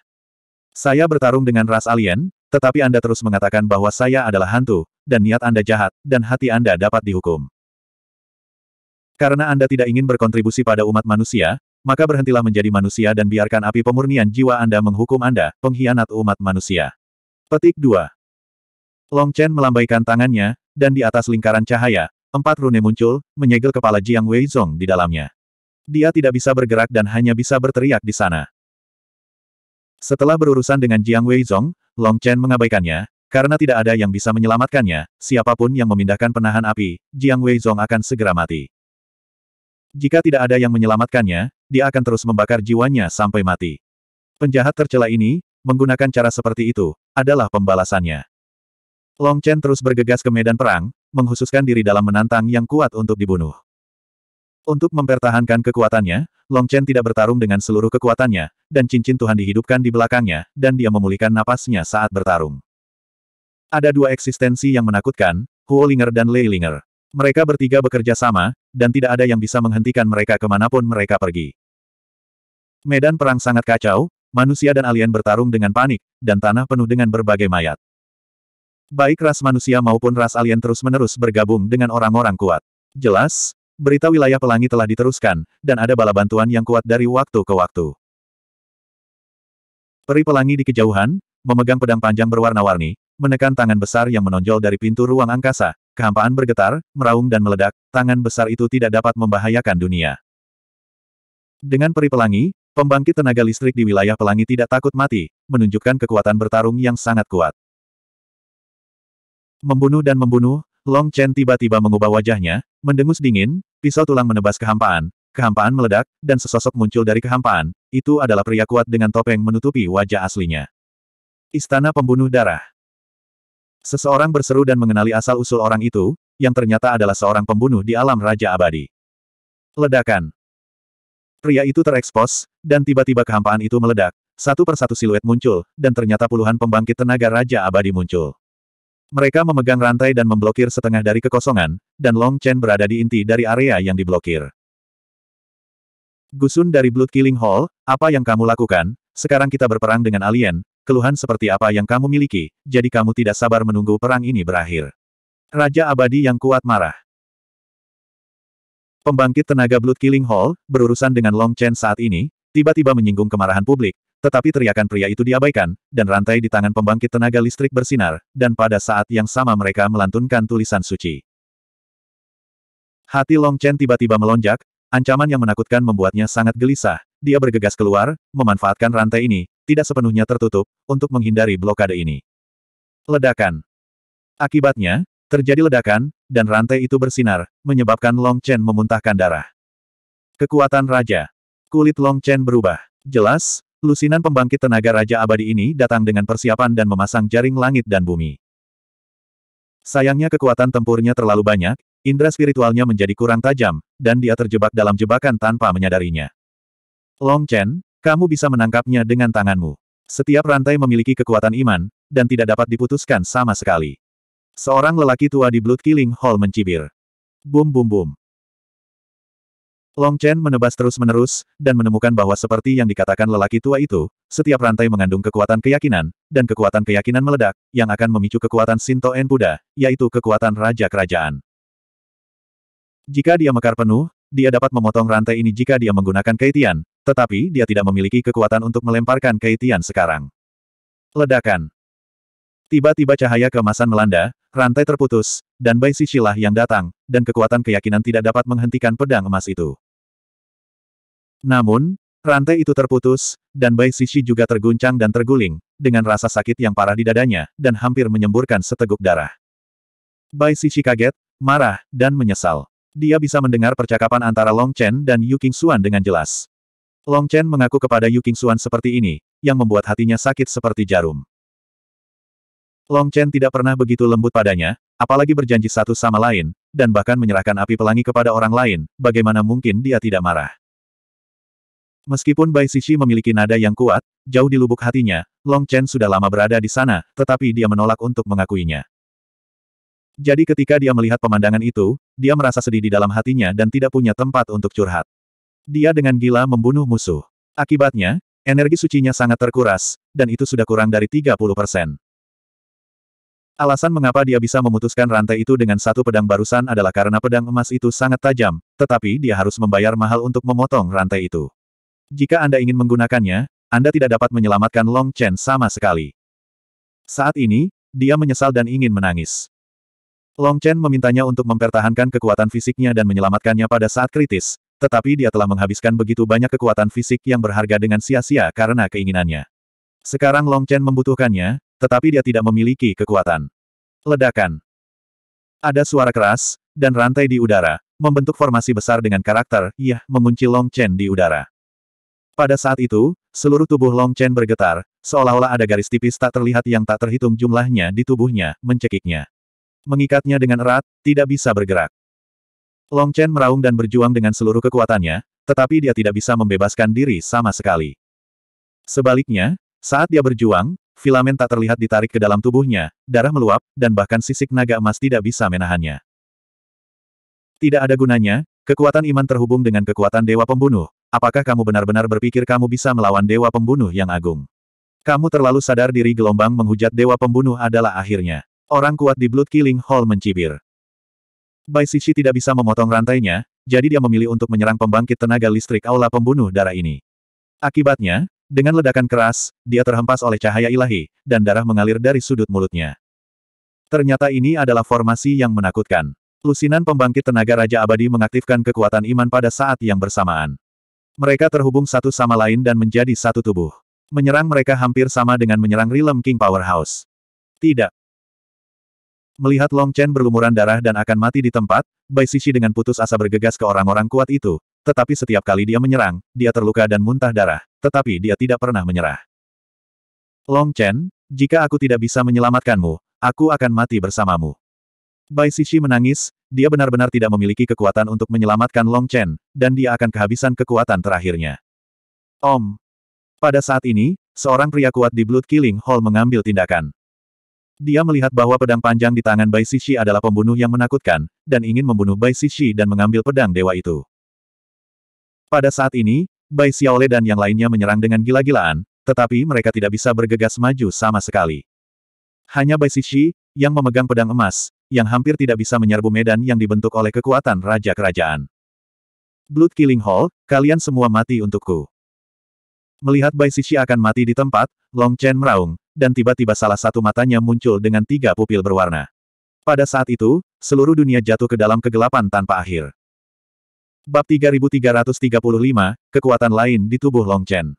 Saya bertarung dengan ras alien, tetapi Anda terus mengatakan bahwa saya adalah hantu, dan niat Anda jahat, dan hati Anda dapat dihukum. Karena Anda tidak ingin berkontribusi pada umat manusia, maka berhentilah menjadi manusia dan biarkan api pemurnian jiwa Anda menghukum Anda, pengkhianat umat manusia. Petik 2. Long Chen melambaikan tangannya, dan di atas lingkaran cahaya, empat rune muncul, menyegel kepala Jiang Wei Weizong di dalamnya. Dia tidak bisa bergerak dan hanya bisa berteriak di sana. Setelah berurusan dengan Jiang Wei Weizong, Long Chen mengabaikannya, karena tidak ada yang bisa menyelamatkannya, siapapun yang memindahkan penahan api, Jiang Wei Zong akan segera mati. Jika tidak ada yang menyelamatkannya, dia akan terus membakar jiwanya sampai mati. Penjahat tercela ini, menggunakan cara seperti itu, adalah pembalasannya. Long Chen terus bergegas ke medan perang, menghususkan diri dalam menantang yang kuat untuk dibunuh. Untuk mempertahankan kekuatannya, Long Chen tidak bertarung dengan seluruh kekuatannya, dan cincin Tuhan dihidupkan di belakangnya, dan dia memulihkan napasnya saat bertarung. Ada dua eksistensi yang menakutkan, Huolinger dan Leilinger. Mereka bertiga bekerja sama, dan tidak ada yang bisa menghentikan mereka kemanapun mereka pergi. Medan perang sangat kacau, manusia dan alien bertarung dengan panik, dan tanah penuh dengan berbagai mayat. Baik ras manusia maupun ras alien terus-menerus bergabung dengan orang-orang kuat. Jelas, berita wilayah pelangi telah diteruskan, dan ada bala bantuan yang kuat dari waktu ke waktu. Peri pelangi di kejauhan, memegang pedang panjang berwarna-warni, menekan tangan besar yang menonjol dari pintu ruang angkasa, kehampaan bergetar, meraung dan meledak, tangan besar itu tidak dapat membahayakan dunia. Dengan peri pelangi, pembangkit tenaga listrik di wilayah pelangi tidak takut mati, menunjukkan kekuatan bertarung yang sangat kuat. Membunuh dan membunuh, Long Chen tiba-tiba mengubah wajahnya, mendengus dingin, pisau tulang menebas kehampaan, kehampaan meledak, dan sesosok muncul dari kehampaan, itu adalah pria kuat dengan topeng menutupi wajah aslinya. Istana Pembunuh Darah Seseorang berseru dan mengenali asal-usul orang itu, yang ternyata adalah seorang pembunuh di alam Raja Abadi. Ledakan Pria itu terekspos, dan tiba-tiba kehampaan itu meledak, satu persatu siluet muncul, dan ternyata puluhan pembangkit tenaga Raja Abadi muncul. Mereka memegang rantai dan memblokir setengah dari kekosongan, dan Long Chen berada di inti dari area yang diblokir. Gusun dari Blood Killing Hall, apa yang kamu lakukan? Sekarang kita berperang dengan alien, keluhan seperti apa yang kamu miliki, jadi kamu tidak sabar menunggu perang ini berakhir. Raja Abadi yang kuat marah. Pembangkit tenaga Blood Killing Hall, berurusan dengan Long Chen saat ini, tiba-tiba menyinggung kemarahan publik, tetapi teriakan pria itu diabaikan, dan rantai di tangan pembangkit tenaga listrik bersinar, dan pada saat yang sama mereka melantunkan tulisan suci. Hati Long Chen tiba-tiba melonjak, Ancaman yang menakutkan membuatnya sangat gelisah. Dia bergegas keluar, memanfaatkan rantai ini, tidak sepenuhnya tertutup, untuk menghindari blokade ini. Ledakan. Akibatnya, terjadi ledakan, dan rantai itu bersinar, menyebabkan Long Chen memuntahkan darah. Kekuatan Raja. Kulit Long Chen berubah. Jelas, lusinan pembangkit tenaga Raja Abadi ini datang dengan persiapan dan memasang jaring langit dan bumi. Sayangnya kekuatan tempurnya terlalu banyak, Indra spiritualnya menjadi kurang tajam, dan dia terjebak dalam jebakan tanpa menyadarinya. Long Chen, kamu bisa menangkapnya dengan tanganmu. Setiap rantai memiliki kekuatan iman, dan tidak dapat diputuskan sama sekali. Seorang lelaki tua di Blood Killing Hall mencibir. Bum bum bum. Long Chen menebas terus-menerus, dan menemukan bahwa seperti yang dikatakan lelaki tua itu, setiap rantai mengandung kekuatan keyakinan, dan kekuatan keyakinan meledak, yang akan memicu kekuatan Shinto En Buddha, yaitu kekuatan Raja Kerajaan. Jika dia mekar penuh, dia dapat memotong rantai ini jika dia menggunakan kaitian, tetapi dia tidak memiliki kekuatan untuk melemparkan kaitian sekarang. Ledakan. Tiba-tiba cahaya kemasan melanda, rantai terputus, dan Bai Sisilah yang datang, dan kekuatan keyakinan tidak dapat menghentikan pedang emas itu. Namun, rantai itu terputus, dan Bai Sisi juga terguncang dan terguling, dengan rasa sakit yang parah di dadanya, dan hampir menyemburkan seteguk darah. Bai Sisi kaget, marah, dan menyesal. Dia bisa mendengar percakapan antara Long Chen dan Yu King Xuan dengan jelas. Long Chen mengaku kepada Yu King Xuan seperti ini, yang membuat hatinya sakit seperti jarum. Long Chen tidak pernah begitu lembut padanya, apalagi berjanji satu sama lain, dan bahkan menyerahkan api pelangi kepada orang lain, bagaimana mungkin dia tidak marah. Meskipun Bai Sisi memiliki nada yang kuat, jauh di lubuk hatinya, Long Chen sudah lama berada di sana, tetapi dia menolak untuk mengakuinya. Jadi ketika dia melihat pemandangan itu, dia merasa sedih di dalam hatinya dan tidak punya tempat untuk curhat. Dia dengan gila membunuh musuh. Akibatnya, energi sucinya sangat terkuras, dan itu sudah kurang dari 30 persen. Alasan mengapa dia bisa memutuskan rantai itu dengan satu pedang barusan adalah karena pedang emas itu sangat tajam, tetapi dia harus membayar mahal untuk memotong rantai itu. Jika Anda ingin menggunakannya, Anda tidak dapat menyelamatkan Long Chen sama sekali. Saat ini, dia menyesal dan ingin menangis. Long Chen memintanya untuk mempertahankan kekuatan fisiknya dan menyelamatkannya pada saat kritis, tetapi dia telah menghabiskan begitu banyak kekuatan fisik yang berharga dengan sia-sia karena keinginannya. Sekarang Long Chen membutuhkannya, tetapi dia tidak memiliki kekuatan. Ledakan. Ada suara keras, dan rantai di udara, membentuk formasi besar dengan karakter, yah, mengunci Long Chen di udara. Pada saat itu, seluruh tubuh Long Chen bergetar, seolah-olah ada garis tipis tak terlihat yang tak terhitung jumlahnya di tubuhnya, mencekiknya mengikatnya dengan erat, tidak bisa bergerak. Long Chen meraung dan berjuang dengan seluruh kekuatannya, tetapi dia tidak bisa membebaskan diri sama sekali. Sebaliknya, saat dia berjuang, filamen tak terlihat ditarik ke dalam tubuhnya, darah meluap, dan bahkan sisik naga emas tidak bisa menahannya. Tidak ada gunanya, kekuatan iman terhubung dengan kekuatan dewa pembunuh. Apakah kamu benar-benar berpikir kamu bisa melawan dewa pembunuh yang agung? Kamu terlalu sadar diri gelombang menghujat dewa pembunuh adalah akhirnya. Orang kuat di Blood Killing Hall mencibir. Bai Sisi tidak bisa memotong rantainya, jadi dia memilih untuk menyerang pembangkit tenaga listrik aula pembunuh darah ini. Akibatnya, dengan ledakan keras, dia terhempas oleh cahaya ilahi, dan darah mengalir dari sudut mulutnya. Ternyata ini adalah formasi yang menakutkan. Lusinan pembangkit tenaga Raja Abadi mengaktifkan kekuatan iman pada saat yang bersamaan. Mereka terhubung satu sama lain dan menjadi satu tubuh. Menyerang mereka hampir sama dengan menyerang Realm King Powerhouse. Tidak, Melihat Long Chen berlumuran darah dan akan mati di tempat, Bai Sisi dengan putus asa bergegas ke orang-orang kuat itu, tetapi setiap kali dia menyerang, dia terluka dan muntah darah, tetapi dia tidak pernah menyerah. Long Chen, jika aku tidak bisa menyelamatkanmu, aku akan mati bersamamu. Bai Sisi menangis, dia benar-benar tidak memiliki kekuatan untuk menyelamatkan Long Chen, dan dia akan kehabisan kekuatan terakhirnya. Om. Pada saat ini, seorang pria kuat di Blood Killing Hall mengambil tindakan. Dia melihat bahwa pedang panjang di tangan Bai Sishi adalah pembunuh yang menakutkan, dan ingin membunuh Bai Sishi dan mengambil pedang dewa itu. Pada saat ini, Bai Xiaole dan yang lainnya menyerang dengan gila-gilaan, tetapi mereka tidak bisa bergegas maju sama sekali. Hanya Bai Sishi, yang memegang pedang emas, yang hampir tidak bisa menyerbu medan yang dibentuk oleh kekuatan Raja Kerajaan. Blood Killing Hall, kalian semua mati untukku. Melihat Bai Sishi akan mati di tempat, Long Chen meraung, dan tiba-tiba salah satu matanya muncul dengan tiga pupil berwarna. Pada saat itu, seluruh dunia jatuh ke dalam kegelapan tanpa akhir. Bab 3335, Kekuatan Lain di Tubuh Long Chen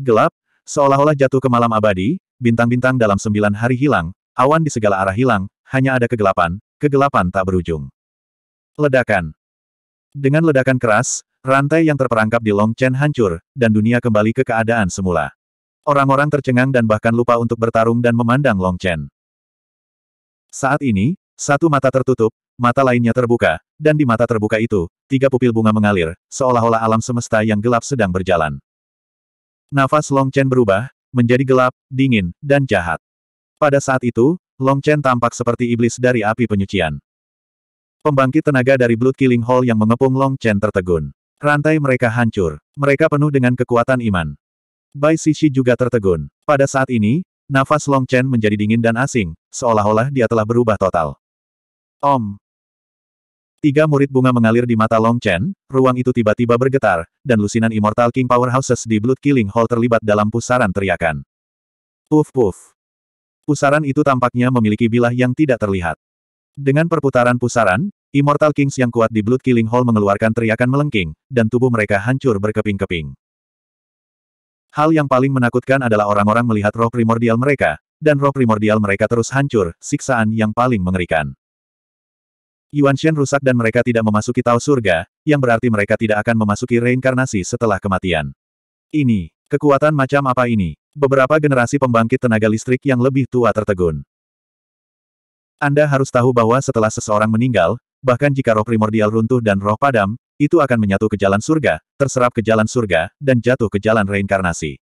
Gelap, seolah-olah jatuh ke malam abadi, bintang-bintang dalam sembilan hari hilang, awan di segala arah hilang, hanya ada kegelapan, kegelapan tak berujung. Ledakan. Dengan ledakan keras, Rantai yang terperangkap di Long Chen hancur, dan dunia kembali ke keadaan semula. Orang-orang tercengang dan bahkan lupa untuk bertarung dan memandang Long Chen. Saat ini, satu mata tertutup, mata lainnya terbuka, dan di mata terbuka itu, tiga pupil bunga mengalir, seolah-olah alam semesta yang gelap sedang berjalan. Nafas Long Chen berubah, menjadi gelap, dingin, dan jahat. Pada saat itu, Long Chen tampak seperti iblis dari api penyucian. Pembangkit tenaga dari Blood Killing Hall yang mengepung Long Chen tertegun. Rantai mereka hancur. Mereka penuh dengan kekuatan iman. Bai Sishi juga tertegun. Pada saat ini, nafas Long Chen menjadi dingin dan asing, seolah-olah dia telah berubah total. Om. Tiga murid bunga mengalir di mata Long Chen, ruang itu tiba-tiba bergetar, dan lusinan Immortal King Powerhouses di Blood Killing Hall terlibat dalam pusaran teriakan. Puf puf. Pusaran itu tampaknya memiliki bilah yang tidak terlihat. Dengan perputaran pusaran, Immortal Kings yang kuat di Blood Killing Hall mengeluarkan teriakan melengking, dan tubuh mereka hancur berkeping-keping. Hal yang paling menakutkan adalah orang-orang melihat roh primordial mereka, dan roh primordial mereka terus hancur, siksaan yang paling mengerikan. Yuan Shen rusak dan mereka tidak memasuki Tao Surga, yang berarti mereka tidak akan memasuki reinkarnasi setelah kematian. Ini, kekuatan macam apa ini? Beberapa generasi pembangkit tenaga listrik yang lebih tua tertegun. Anda harus tahu bahwa setelah seseorang meninggal, bahkan jika roh primordial runtuh dan roh padam, itu akan menyatu ke jalan surga, terserap ke jalan surga, dan jatuh ke jalan reinkarnasi.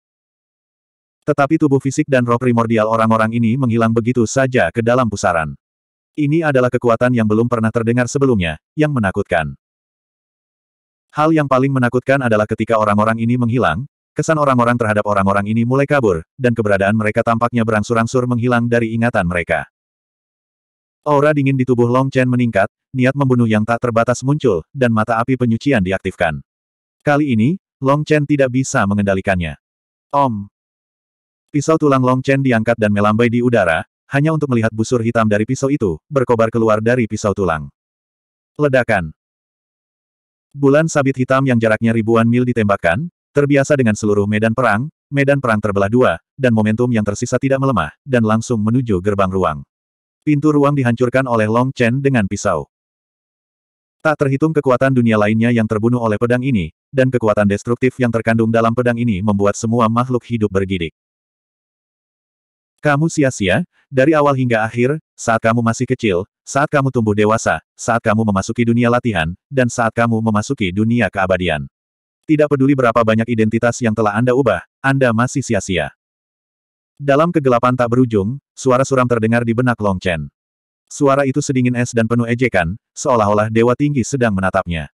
Tetapi tubuh fisik dan roh primordial orang-orang ini menghilang begitu saja ke dalam pusaran. Ini adalah kekuatan yang belum pernah terdengar sebelumnya, yang menakutkan. Hal yang paling menakutkan adalah ketika orang-orang ini menghilang, kesan orang-orang terhadap orang-orang ini mulai kabur, dan keberadaan mereka tampaknya berangsur-angsur menghilang dari ingatan mereka. Aura dingin di tubuh Long Chen meningkat, niat membunuh yang tak terbatas muncul, dan mata api penyucian diaktifkan. Kali ini, Long Chen tidak bisa mengendalikannya. Om! Pisau tulang Long Chen diangkat dan melambai di udara, hanya untuk melihat busur hitam dari pisau itu, berkobar keluar dari pisau tulang. Ledakan! Bulan sabit hitam yang jaraknya ribuan mil ditembakkan, terbiasa dengan seluruh medan perang, medan perang terbelah dua, dan momentum yang tersisa tidak melemah, dan langsung menuju gerbang ruang. Pintu ruang dihancurkan oleh Long Chen dengan pisau. Tak terhitung kekuatan dunia lainnya yang terbunuh oleh pedang ini, dan kekuatan destruktif yang terkandung dalam pedang ini membuat semua makhluk hidup bergidik. Kamu sia-sia, dari awal hingga akhir, saat kamu masih kecil, saat kamu tumbuh dewasa, saat kamu memasuki dunia latihan, dan saat kamu memasuki dunia keabadian. Tidak peduli berapa banyak identitas yang telah Anda ubah, Anda masih sia-sia. Dalam kegelapan tak berujung, suara suram terdengar di benak Long Chen. Suara itu sedingin es dan penuh ejekan, seolah-olah dewa tinggi sedang menatapnya.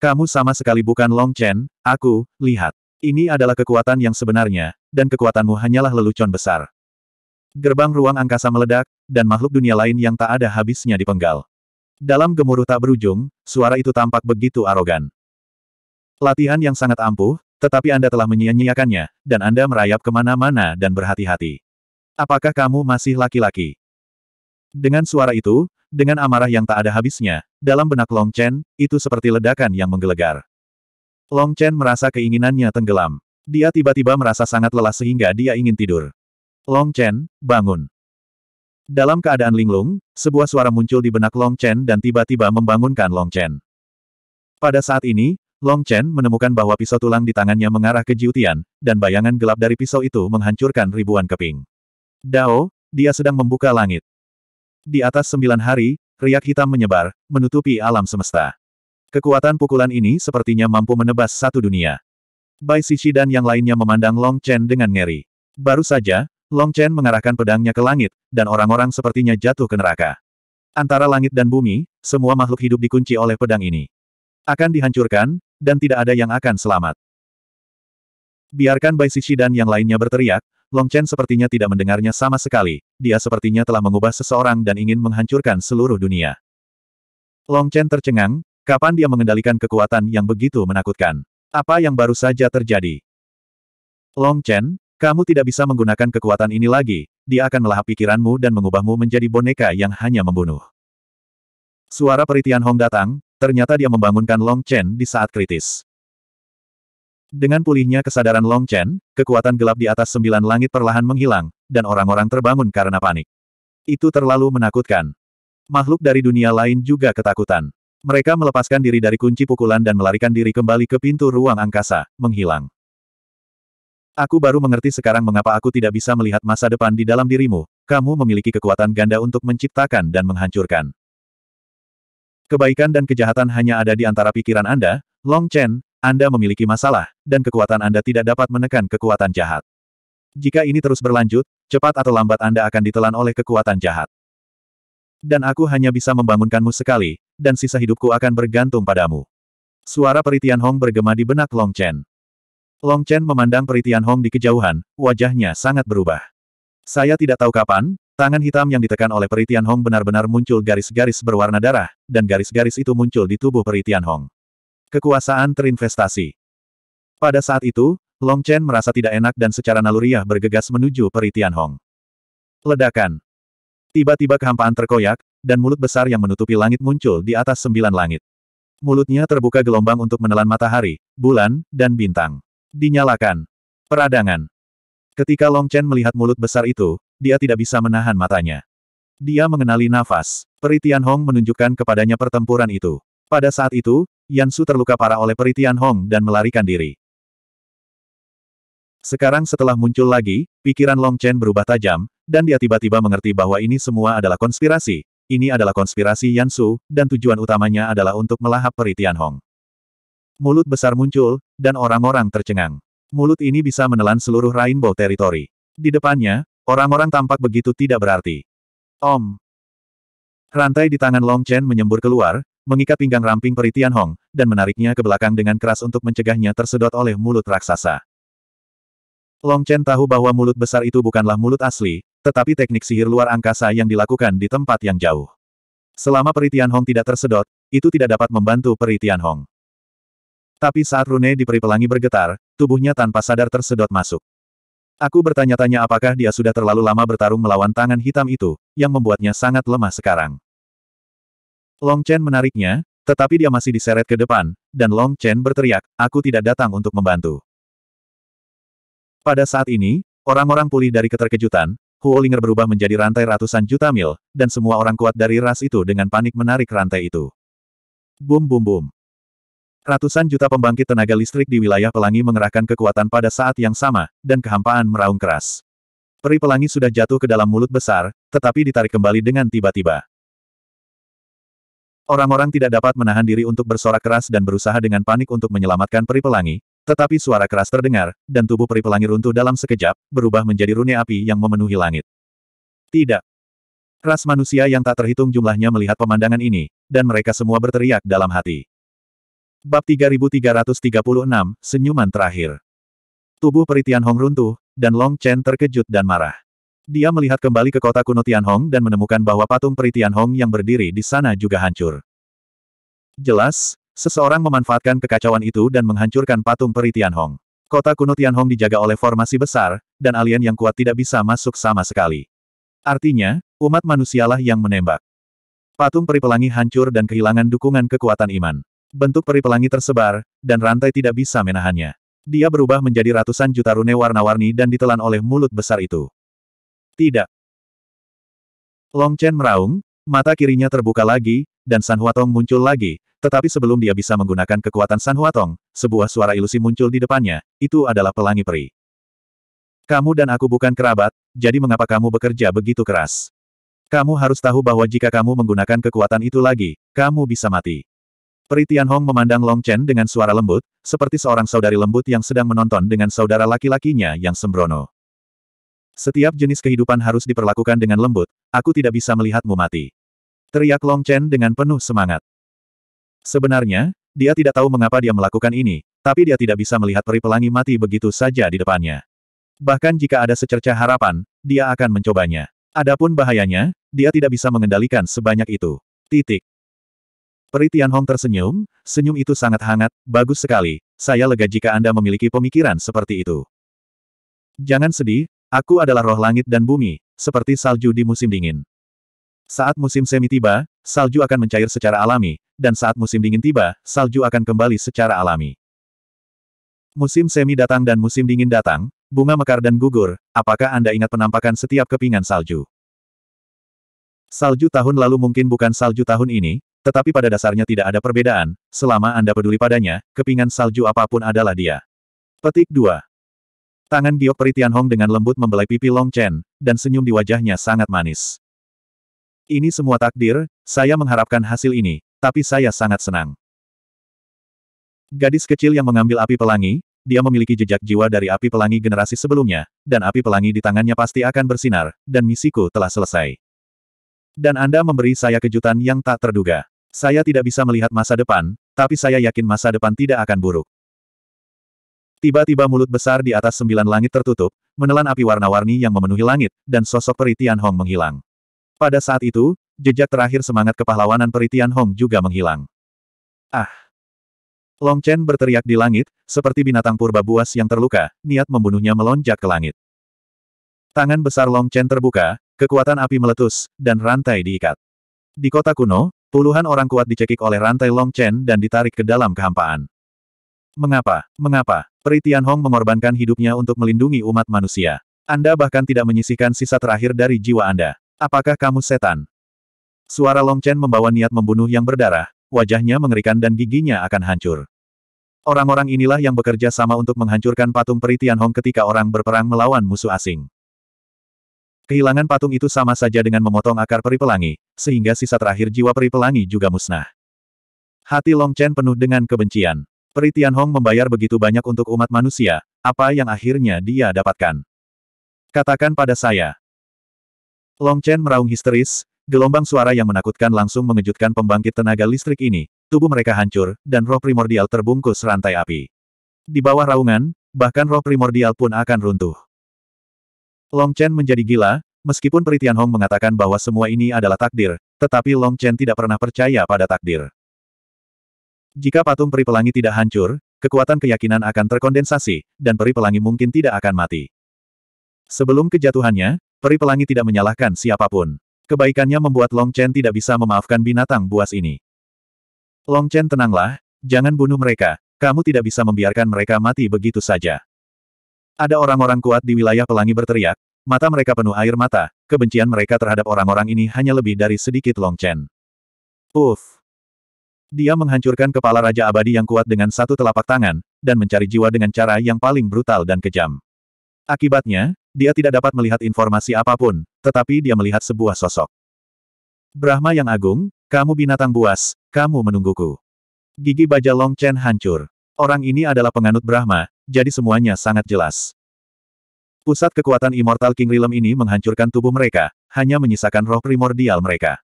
Kamu sama sekali bukan Long Chen, aku, lihat. Ini adalah kekuatan yang sebenarnya, dan kekuatanmu hanyalah lelucon besar. Gerbang ruang angkasa meledak, dan makhluk dunia lain yang tak ada habisnya dipenggal. Dalam gemuruh tak berujung, suara itu tampak begitu arogan. Latihan yang sangat ampuh, tetapi Anda telah menyia-nyiakannya, dan Anda merayap kemana-mana dan berhati-hati. Apakah kamu masih laki-laki? Dengan suara itu, dengan amarah yang tak ada habisnya, dalam benak Long Chen, itu seperti ledakan yang menggelegar. Long Chen merasa keinginannya tenggelam. Dia tiba-tiba merasa sangat lelah sehingga dia ingin tidur. Long Chen, bangun. Dalam keadaan linglung, sebuah suara muncul di benak Long Chen dan tiba-tiba membangunkan Long Chen. Pada saat ini, Long Chen menemukan bahwa pisau tulang di tangannya mengarah ke Jiutian, dan bayangan gelap dari pisau itu menghancurkan ribuan keping. Dao, dia sedang membuka langit. Di atas sembilan hari, riak hitam menyebar, menutupi alam semesta. Kekuatan pukulan ini sepertinya mampu menebas satu dunia. Bai Xixi dan yang lainnya memandang Long Chen dengan ngeri. Baru saja, Long Chen mengarahkan pedangnya ke langit, dan orang-orang sepertinya jatuh ke neraka. Antara langit dan bumi, semua makhluk hidup dikunci oleh pedang ini. Akan dihancurkan, dan tidak ada yang akan selamat. Biarkan Bai Sixi dan yang lainnya berteriak, Long Chen sepertinya tidak mendengarnya sama sekali, dia sepertinya telah mengubah seseorang dan ingin menghancurkan seluruh dunia. Long Chen tercengang, kapan dia mengendalikan kekuatan yang begitu menakutkan? Apa yang baru saja terjadi? Long Chen, kamu tidak bisa menggunakan kekuatan ini lagi, dia akan melahap pikiranmu dan mengubahmu menjadi boneka yang hanya membunuh. Suara peritian Hong datang, Ternyata dia membangunkan Long Chen di saat kritis. Dengan pulihnya kesadaran Long Chen, kekuatan gelap di atas sembilan langit perlahan menghilang, dan orang-orang terbangun karena panik. Itu terlalu menakutkan. Makhluk dari dunia lain juga ketakutan. Mereka melepaskan diri dari kunci pukulan dan melarikan diri kembali ke pintu ruang angkasa, menghilang. Aku baru mengerti sekarang mengapa aku tidak bisa melihat masa depan di dalam dirimu, kamu memiliki kekuatan ganda untuk menciptakan dan menghancurkan. Kebaikan dan kejahatan hanya ada di antara pikiran Anda, Long Chen, Anda memiliki masalah, dan kekuatan Anda tidak dapat menekan kekuatan jahat. Jika ini terus berlanjut, cepat atau lambat Anda akan ditelan oleh kekuatan jahat. Dan aku hanya bisa membangunkanmu sekali, dan sisa hidupku akan bergantung padamu. Suara Peritian Hong bergema di benak Long Chen. Long Chen memandang Peritian Hong di kejauhan, wajahnya sangat berubah. Saya tidak tahu kapan, Tangan hitam yang ditekan oleh Peritian Hong benar-benar muncul garis-garis berwarna darah, dan garis-garis itu muncul di tubuh Peritian Hong. Kekuasaan terinvestasi. Pada saat itu, Long Chen merasa tidak enak dan secara naluriah bergegas menuju Peritian Hong. Ledakan. Tiba-tiba kehampaan terkoyak, dan mulut besar yang menutupi langit muncul di atas sembilan langit. Mulutnya terbuka gelombang untuk menelan matahari, bulan, dan bintang. Dinyalakan. Peradangan. Ketika Long Chen melihat mulut besar itu, dia tidak bisa menahan matanya. Dia mengenali nafas. Peritian Hong menunjukkan kepadanya pertempuran itu. Pada saat itu, Yan Su terluka parah oleh peritian Hong dan melarikan diri. Sekarang setelah muncul lagi, pikiran Long Chen berubah tajam, dan dia tiba-tiba mengerti bahwa ini semua adalah konspirasi. Ini adalah konspirasi Yan Su, dan tujuan utamanya adalah untuk melahap peritian Hong. Mulut besar muncul, dan orang-orang tercengang. Mulut ini bisa menelan seluruh Rainbow Territory. Di depannya, Orang-orang tampak begitu tidak berarti. Om. Rantai di tangan Long Chen menyembur keluar, mengikat pinggang ramping Peri Tian Hong, dan menariknya ke belakang dengan keras untuk mencegahnya tersedot oleh mulut raksasa. Long Chen tahu bahwa mulut besar itu bukanlah mulut asli, tetapi teknik sihir luar angkasa yang dilakukan di tempat yang jauh. Selama Peri Tian Hong tidak tersedot, itu tidak dapat membantu Peri Tian Hong. Tapi saat rune di peri pelangi bergetar, tubuhnya tanpa sadar tersedot masuk. Aku bertanya-tanya apakah dia sudah terlalu lama bertarung melawan tangan hitam itu, yang membuatnya sangat lemah sekarang. Long Chen menariknya, tetapi dia masih diseret ke depan, dan Long Chen berteriak, aku tidak datang untuk membantu. Pada saat ini, orang-orang pulih dari keterkejutan, Huolinger berubah menjadi rantai ratusan juta mil, dan semua orang kuat dari ras itu dengan panik menarik rantai itu. Bum bum bum. Ratusan juta pembangkit tenaga listrik di wilayah pelangi mengerahkan kekuatan pada saat yang sama, dan kehampaan meraung keras. Peri pelangi sudah jatuh ke dalam mulut besar, tetapi ditarik kembali dengan tiba-tiba. Orang-orang tidak dapat menahan diri untuk bersorak keras dan berusaha dengan panik untuk menyelamatkan peri pelangi, tetapi suara keras terdengar, dan tubuh peri pelangi runtuh dalam sekejap, berubah menjadi rune api yang memenuhi langit. Tidak. Ras manusia yang tak terhitung jumlahnya melihat pemandangan ini, dan mereka semua berteriak dalam hati. Bab 3336, Senyuman Terakhir Tubuh Peritian Hong runtuh, dan Long Chen terkejut dan marah. Dia melihat kembali ke kota kuno Tianhong dan menemukan bahwa patung Peritian Hong yang berdiri di sana juga hancur. Jelas, seseorang memanfaatkan kekacauan itu dan menghancurkan patung Peritian Hong. Kota kuno Tianhong dijaga oleh formasi besar, dan alien yang kuat tidak bisa masuk sama sekali. Artinya, umat manusialah yang menembak. Patung peri pelangi hancur dan kehilangan dukungan kekuatan iman. Bentuk peri pelangi tersebar, dan rantai tidak bisa menahannya. Dia berubah menjadi ratusan juta rune warna-warni dan ditelan oleh mulut besar itu. Tidak. Long Chen meraung, mata kirinya terbuka lagi, dan San Huatong muncul lagi, tetapi sebelum dia bisa menggunakan kekuatan San Huatong, sebuah suara ilusi muncul di depannya, itu adalah pelangi peri. Kamu dan aku bukan kerabat, jadi mengapa kamu bekerja begitu keras? Kamu harus tahu bahwa jika kamu menggunakan kekuatan itu lagi, kamu bisa mati. Peri Hong memandang Long Chen dengan suara lembut, seperti seorang saudari lembut yang sedang menonton dengan saudara laki-lakinya yang sembrono. Setiap jenis kehidupan harus diperlakukan dengan lembut, aku tidak bisa melihatmu mati. Teriak Long Chen dengan penuh semangat. Sebenarnya, dia tidak tahu mengapa dia melakukan ini, tapi dia tidak bisa melihat peri pelangi mati begitu saja di depannya. Bahkan jika ada secerca harapan, dia akan mencobanya. Adapun bahayanya, dia tidak bisa mengendalikan sebanyak itu. Titik. Peri Hong tersenyum, senyum itu sangat hangat, bagus sekali, saya lega jika Anda memiliki pemikiran seperti itu. Jangan sedih, aku adalah roh langit dan bumi, seperti salju di musim dingin. Saat musim semi tiba, salju akan mencair secara alami, dan saat musim dingin tiba, salju akan kembali secara alami. Musim semi datang dan musim dingin datang, bunga mekar dan gugur, apakah Anda ingat penampakan setiap kepingan salju? Salju tahun lalu mungkin bukan salju tahun ini, tetapi pada dasarnya tidak ada perbedaan, selama Anda peduli padanya, kepingan salju apapun adalah dia. Petik 2. Tangan Giok Hong dengan lembut membelai pipi Long Chen, dan senyum di wajahnya sangat manis. Ini semua takdir, saya mengharapkan hasil ini, tapi saya sangat senang. Gadis kecil yang mengambil api pelangi, dia memiliki jejak jiwa dari api pelangi generasi sebelumnya, dan api pelangi di tangannya pasti akan bersinar, dan misiku telah selesai. Dan Anda memberi saya kejutan yang tak terduga. Saya tidak bisa melihat masa depan, tapi saya yakin masa depan tidak akan buruk. Tiba-tiba mulut besar di atas sembilan langit tertutup, menelan api warna-warni yang memenuhi langit, dan sosok peritian Hong menghilang. Pada saat itu, jejak terakhir semangat kepahlawanan peritian Hong juga menghilang. Ah! Long Chen berteriak di langit, seperti binatang purba buas yang terluka, niat membunuhnya melonjak ke langit. Tangan besar Long Chen terbuka, Kekuatan api meletus, dan rantai diikat. Di kota kuno, puluhan orang kuat dicekik oleh rantai Long Chen dan ditarik ke dalam kehampaan. Mengapa? Mengapa? Peritian Hong mengorbankan hidupnya untuk melindungi umat manusia. Anda bahkan tidak menyisihkan sisa terakhir dari jiwa Anda. Apakah kamu setan? Suara Long Chen membawa niat membunuh yang berdarah, wajahnya mengerikan dan giginya akan hancur. Orang-orang inilah yang bekerja sama untuk menghancurkan patung Peritian Hong ketika orang berperang melawan musuh asing. Kehilangan patung itu sama saja dengan memotong akar peri pelangi, sehingga sisa terakhir jiwa peri pelangi juga musnah. Hati Long Chen penuh dengan kebencian. Peri Tianhong membayar begitu banyak untuk umat manusia, apa yang akhirnya dia dapatkan. Katakan pada saya. Long Chen meraung histeris, gelombang suara yang menakutkan langsung mengejutkan pembangkit tenaga listrik ini, tubuh mereka hancur, dan roh primordial terbungkus rantai api. Di bawah raungan, bahkan roh primordial pun akan runtuh. Long Chen menjadi gila, meskipun Peritian Hong mengatakan bahwa semua ini adalah takdir, tetapi Long Chen tidak pernah percaya pada takdir. Jika patung peri pelangi tidak hancur, kekuatan keyakinan akan terkondensasi, dan peri pelangi mungkin tidak akan mati. Sebelum kejatuhannya, peri pelangi tidak menyalahkan siapapun. Kebaikannya membuat Long Chen tidak bisa memaafkan binatang buas ini. Long Chen tenanglah, jangan bunuh mereka, kamu tidak bisa membiarkan mereka mati begitu saja. Ada orang-orang kuat di wilayah pelangi berteriak, mata mereka penuh air mata, kebencian mereka terhadap orang-orang ini hanya lebih dari sedikit longchen. Uff! Dia menghancurkan kepala Raja Abadi yang kuat dengan satu telapak tangan, dan mencari jiwa dengan cara yang paling brutal dan kejam. Akibatnya, dia tidak dapat melihat informasi apapun, tetapi dia melihat sebuah sosok. Brahma yang agung, kamu binatang buas, kamu menungguku. Gigi baja Long Chen hancur. Orang ini adalah penganut Brahma, jadi semuanya sangat jelas. Pusat kekuatan Immortal King Realm ini menghancurkan tubuh mereka, hanya menyisakan roh primordial mereka.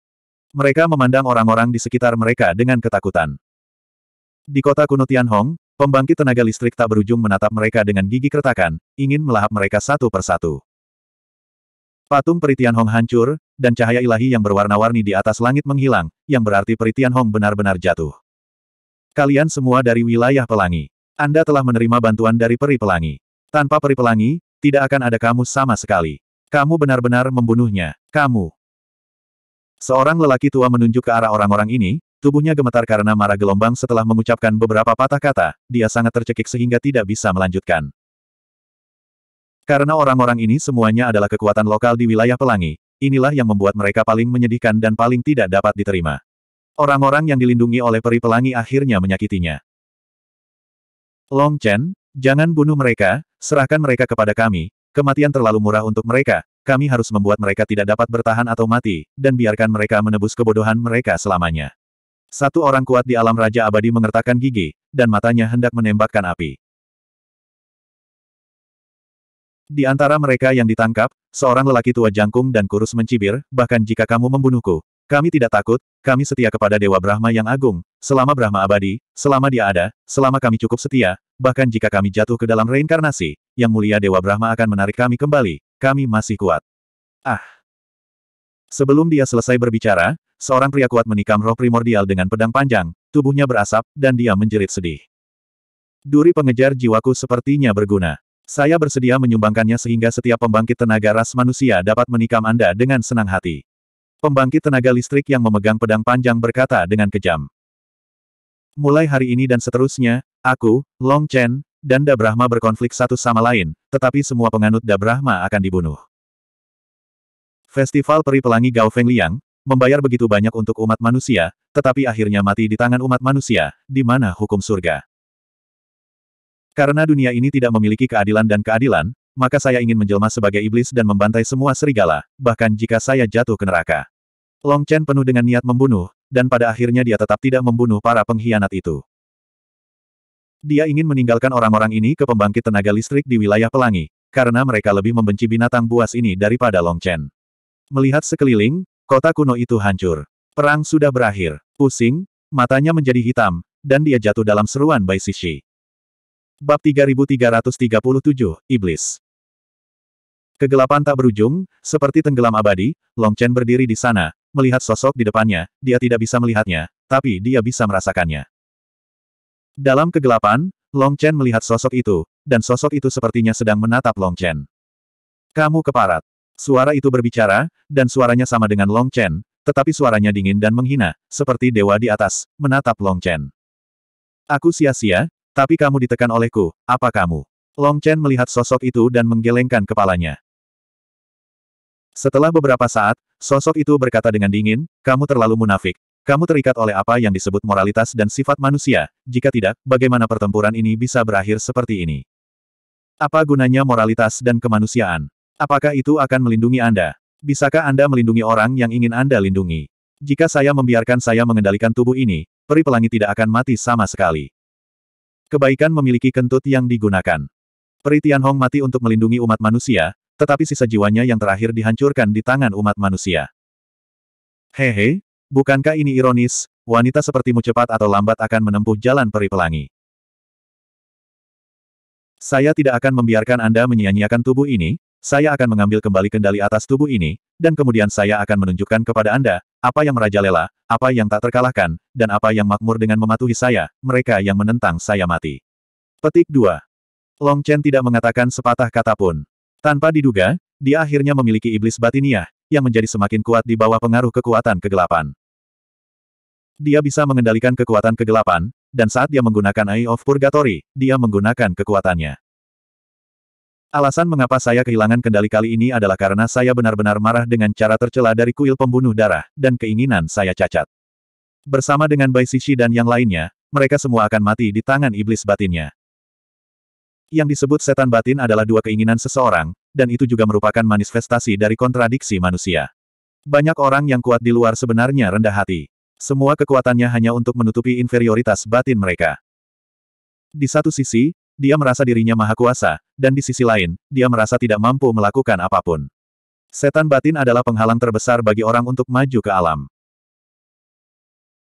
Mereka memandang orang-orang di sekitar mereka dengan ketakutan. Di kota kuno Tianhong, pembangkit tenaga listrik tak berujung menatap mereka dengan gigi kertakan, ingin melahap mereka satu persatu. Patung Peritian Hong hancur, dan cahaya ilahi yang berwarna-warni di atas langit menghilang, yang berarti Peritian Hong benar-benar jatuh. Kalian semua dari wilayah pelangi. Anda telah menerima bantuan dari peri pelangi. Tanpa peri pelangi, tidak akan ada kamu sama sekali. Kamu benar-benar membunuhnya. Kamu. Seorang lelaki tua menunjuk ke arah orang-orang ini, tubuhnya gemetar karena marah gelombang setelah mengucapkan beberapa patah kata, dia sangat tercekik sehingga tidak bisa melanjutkan. Karena orang-orang ini semuanya adalah kekuatan lokal di wilayah pelangi, inilah yang membuat mereka paling menyedihkan dan paling tidak dapat diterima. Orang-orang yang dilindungi oleh peri pelangi akhirnya menyakitinya. Long Chen, jangan bunuh mereka, serahkan mereka kepada kami, kematian terlalu murah untuk mereka, kami harus membuat mereka tidak dapat bertahan atau mati, dan biarkan mereka menebus kebodohan mereka selamanya. Satu orang kuat di alam Raja Abadi mengertakkan gigi, dan matanya hendak menembakkan api. Di antara mereka yang ditangkap, seorang lelaki tua jangkung dan kurus mencibir, bahkan jika kamu membunuhku, kami tidak takut, kami setia kepada Dewa Brahma yang agung, selama Brahma abadi, selama dia ada, selama kami cukup setia, bahkan jika kami jatuh ke dalam reinkarnasi, yang mulia Dewa Brahma akan menarik kami kembali, kami masih kuat. Ah! Sebelum dia selesai berbicara, seorang pria kuat menikam roh primordial dengan pedang panjang, tubuhnya berasap, dan dia menjerit sedih. Duri pengejar jiwaku sepertinya berguna. Saya bersedia menyumbangkannya sehingga setiap pembangkit tenaga ras manusia dapat menikam Anda dengan senang hati. Pembangkit tenaga listrik yang memegang pedang panjang berkata dengan kejam. Mulai hari ini dan seterusnya, aku, Long Chen, dan Dabrahma berkonflik satu sama lain, tetapi semua penganut Dabrahma akan dibunuh. Festival Peri Pelangi Gao Feng Liang, membayar begitu banyak untuk umat manusia, tetapi akhirnya mati di tangan umat manusia, di mana hukum surga. Karena dunia ini tidak memiliki keadilan dan keadilan, maka saya ingin menjelma sebagai iblis dan membantai semua serigala, bahkan jika saya jatuh ke neraka. Long Chen penuh dengan niat membunuh, dan pada akhirnya dia tetap tidak membunuh para pengkhianat itu. Dia ingin meninggalkan orang-orang ini ke pembangkit tenaga listrik di wilayah pelangi, karena mereka lebih membenci binatang buas ini daripada Long Chen. Melihat sekeliling, kota kuno itu hancur. Perang sudah berakhir. Pusing, matanya menjadi hitam, dan dia jatuh dalam seruan Bai Sishi. Bab 3337, Iblis Kegelapan tak berujung, seperti tenggelam abadi, Long Chen berdiri di sana, melihat sosok di depannya, dia tidak bisa melihatnya, tapi dia bisa merasakannya. Dalam kegelapan, Long Chen melihat sosok itu, dan sosok itu sepertinya sedang menatap Long Chen. Kamu keparat. Suara itu berbicara, dan suaranya sama dengan Long Chen, tetapi suaranya dingin dan menghina, seperti dewa di atas, menatap Long Chen. Aku sia-sia, tapi kamu ditekan olehku, apa kamu? Long Chen melihat sosok itu dan menggelengkan kepalanya. Setelah beberapa saat, sosok itu berkata dengan dingin, kamu terlalu munafik. Kamu terikat oleh apa yang disebut moralitas dan sifat manusia, jika tidak, bagaimana pertempuran ini bisa berakhir seperti ini? Apa gunanya moralitas dan kemanusiaan? Apakah itu akan melindungi Anda? Bisakah Anda melindungi orang yang ingin Anda lindungi? Jika saya membiarkan saya mengendalikan tubuh ini, peri pelangi tidak akan mati sama sekali. Kebaikan memiliki kentut yang digunakan. Peri Tianhong mati untuk melindungi umat manusia, tetapi sisa jiwanya yang terakhir dihancurkan di tangan umat manusia. Hehe, bukankah ini ironis, wanita sepertimu cepat atau lambat akan menempuh jalan peri pelangi. Saya tidak akan membiarkan Anda menyia-nyiakan tubuh ini, saya akan mengambil kembali kendali atas tubuh ini, dan kemudian saya akan menunjukkan kepada Anda, apa yang merajalela, apa yang tak terkalahkan, dan apa yang makmur dengan mematuhi saya, mereka yang menentang saya mati. Petik 2. Long Chen tidak mengatakan sepatah kata pun. Tanpa diduga, dia akhirnya memiliki iblis batiniah, yang menjadi semakin kuat di bawah pengaruh kekuatan kegelapan. Dia bisa mengendalikan kekuatan kegelapan, dan saat dia menggunakan Eye of Purgatory, dia menggunakan kekuatannya. Alasan mengapa saya kehilangan kendali kali ini adalah karena saya benar-benar marah dengan cara tercela dari kuil pembunuh darah, dan keinginan saya cacat. Bersama dengan Bai Sishi dan yang lainnya, mereka semua akan mati di tangan iblis batinnya. Yang disebut setan batin adalah dua keinginan seseorang, dan itu juga merupakan manifestasi dari kontradiksi manusia. Banyak orang yang kuat di luar sebenarnya rendah hati. Semua kekuatannya hanya untuk menutupi inferioritas batin mereka. Di satu sisi, dia merasa dirinya maha kuasa, dan di sisi lain, dia merasa tidak mampu melakukan apapun. Setan batin adalah penghalang terbesar bagi orang untuk maju ke alam.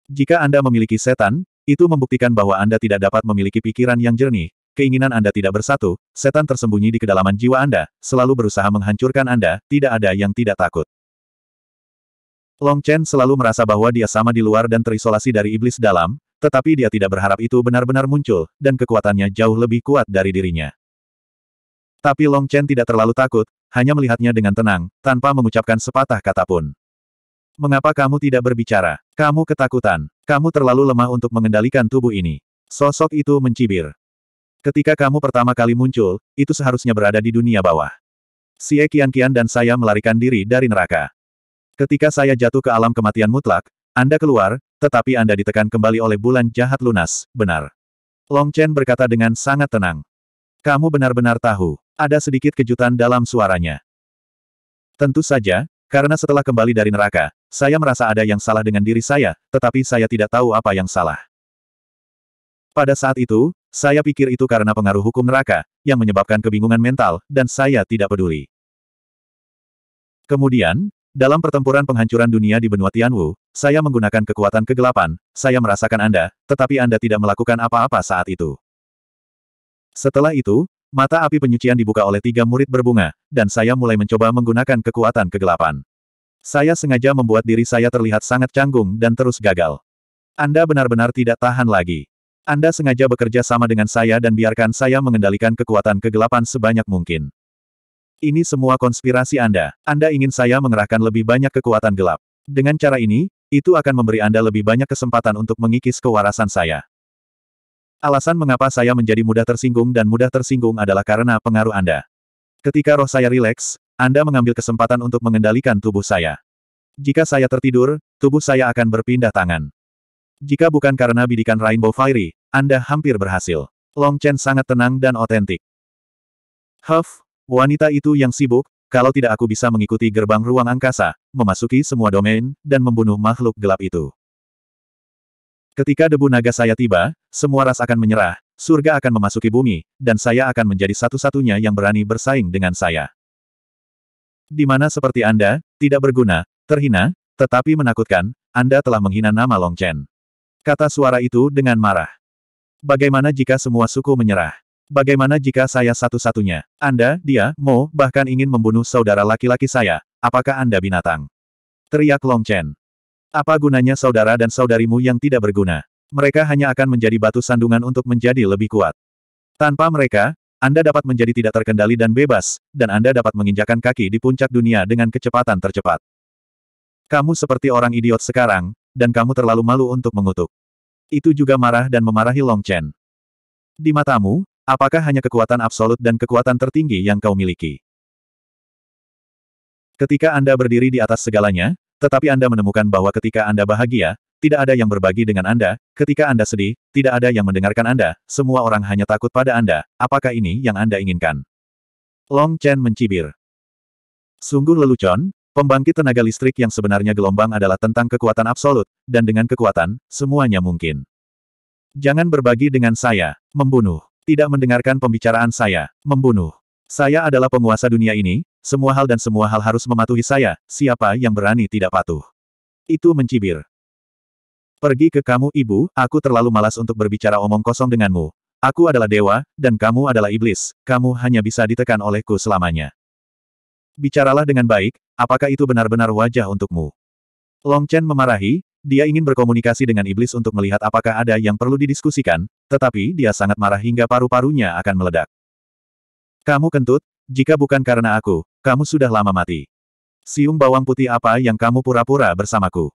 Jika Anda memiliki setan, itu membuktikan bahwa Anda tidak dapat memiliki pikiran yang jernih, keinginan Anda tidak bersatu, setan tersembunyi di kedalaman jiwa Anda, selalu berusaha menghancurkan Anda, tidak ada yang tidak takut. Long Chen selalu merasa bahwa dia sama di luar dan terisolasi dari iblis dalam, tetapi dia tidak berharap itu benar-benar muncul, dan kekuatannya jauh lebih kuat dari dirinya. Tapi Long Chen tidak terlalu takut, hanya melihatnya dengan tenang, tanpa mengucapkan sepatah kata pun. Mengapa kamu tidak berbicara? Kamu ketakutan. Kamu terlalu lemah untuk mengendalikan tubuh ini. Sosok itu mencibir. Ketika kamu pertama kali muncul, itu seharusnya berada di dunia bawah. Si Qian-Qian dan saya melarikan diri dari neraka. Ketika saya jatuh ke alam kematian mutlak, Anda keluar, tetapi Anda ditekan kembali oleh bulan jahat lunas, benar. Long Chen berkata dengan sangat tenang. Kamu benar-benar tahu, ada sedikit kejutan dalam suaranya. Tentu saja, karena setelah kembali dari neraka, saya merasa ada yang salah dengan diri saya, tetapi saya tidak tahu apa yang salah. Pada saat itu, saya pikir itu karena pengaruh hukum neraka, yang menyebabkan kebingungan mental, dan saya tidak peduli. Kemudian, dalam pertempuran penghancuran dunia di benua Tianwu, saya menggunakan kekuatan kegelapan, saya merasakan Anda, tetapi Anda tidak melakukan apa-apa saat itu. Setelah itu, mata api penyucian dibuka oleh tiga murid berbunga, dan saya mulai mencoba menggunakan kekuatan kegelapan. Saya sengaja membuat diri saya terlihat sangat canggung dan terus gagal. Anda benar-benar tidak tahan lagi. Anda sengaja bekerja sama dengan saya dan biarkan saya mengendalikan kekuatan kegelapan sebanyak mungkin. Ini semua konspirasi Anda. Anda ingin saya mengerahkan lebih banyak kekuatan gelap. Dengan cara ini, itu akan memberi Anda lebih banyak kesempatan untuk mengikis kewarasan saya. Alasan mengapa saya menjadi mudah tersinggung dan mudah tersinggung adalah karena pengaruh Anda. Ketika roh saya rileks, Anda mengambil kesempatan untuk mengendalikan tubuh saya. Jika saya tertidur, tubuh saya akan berpindah tangan. Jika bukan karena bidikan Rainbow Fiery, Anda hampir berhasil. Long Chen sangat tenang dan otentik. Huff, wanita itu yang sibuk, kalau tidak aku bisa mengikuti gerbang ruang angkasa, memasuki semua domain, dan membunuh makhluk gelap itu. Ketika debu naga saya tiba, semua ras akan menyerah, surga akan memasuki bumi, dan saya akan menjadi satu-satunya yang berani bersaing dengan saya. Di mana seperti Anda, tidak berguna, terhina, tetapi menakutkan, Anda telah menghina nama Long Chen. Kata suara itu dengan marah. Bagaimana jika semua suku menyerah? Bagaimana jika saya satu-satunya? Anda, dia, Mo, bahkan ingin membunuh saudara laki-laki saya. Apakah Anda binatang? Teriak Long Chen. Apa gunanya saudara dan saudarimu yang tidak berguna? Mereka hanya akan menjadi batu sandungan untuk menjadi lebih kuat. Tanpa mereka, Anda dapat menjadi tidak terkendali dan bebas, dan Anda dapat menginjakan kaki di puncak dunia dengan kecepatan tercepat. Kamu seperti orang idiot sekarang, dan kamu terlalu malu untuk mengutuk. Itu juga marah dan memarahi Long Chen. Di matamu, apakah hanya kekuatan absolut dan kekuatan tertinggi yang kau miliki? Ketika Anda berdiri di atas segalanya, tetapi Anda menemukan bahwa ketika Anda bahagia, tidak ada yang berbagi dengan Anda, ketika Anda sedih, tidak ada yang mendengarkan Anda, semua orang hanya takut pada Anda, apakah ini yang Anda inginkan? Long Chen mencibir. Sungguh lelucon, Pembangkit tenaga listrik yang sebenarnya gelombang adalah tentang kekuatan absolut, dan dengan kekuatan, semuanya mungkin. Jangan berbagi dengan saya. Membunuh. Tidak mendengarkan pembicaraan saya. Membunuh. Saya adalah penguasa dunia ini, semua hal dan semua hal harus mematuhi saya, siapa yang berani tidak patuh. Itu mencibir. Pergi ke kamu ibu, aku terlalu malas untuk berbicara omong kosong denganmu, Aku adalah dewa, dan kamu adalah iblis, kamu hanya bisa ditekan olehku selamanya. Bicaralah dengan baik, Apakah itu benar-benar wajah untukmu? Long Chen memarahi, dia ingin berkomunikasi dengan iblis untuk melihat apakah ada yang perlu didiskusikan, tetapi dia sangat marah hingga paru-parunya akan meledak. Kamu kentut, jika bukan karena aku, kamu sudah lama mati. Siung bawang putih apa yang kamu pura-pura bersamaku?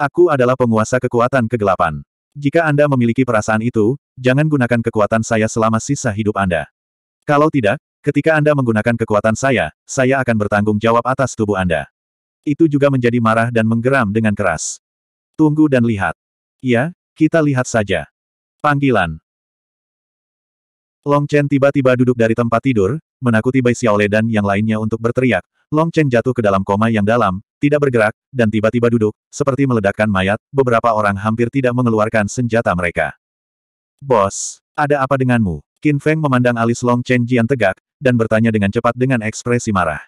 Aku adalah penguasa kekuatan kegelapan. Jika Anda memiliki perasaan itu, jangan gunakan kekuatan saya selama sisa hidup Anda. Kalau tidak, Ketika Anda menggunakan kekuatan saya, saya akan bertanggung jawab atas tubuh Anda. Itu juga menjadi marah dan menggeram dengan keras. Tunggu dan lihat. Ya, kita lihat saja. Panggilan. Long Chen tiba-tiba duduk dari tempat tidur, menakuti Bai Xiaole dan yang lainnya untuk berteriak. Long Chen jatuh ke dalam koma yang dalam, tidak bergerak, dan tiba-tiba duduk, seperti meledakkan mayat, beberapa orang hampir tidak mengeluarkan senjata mereka. Bos, ada apa denganmu? Qin Feng memandang alis Long Chen Jian tegak, dan bertanya dengan cepat dengan ekspresi marah.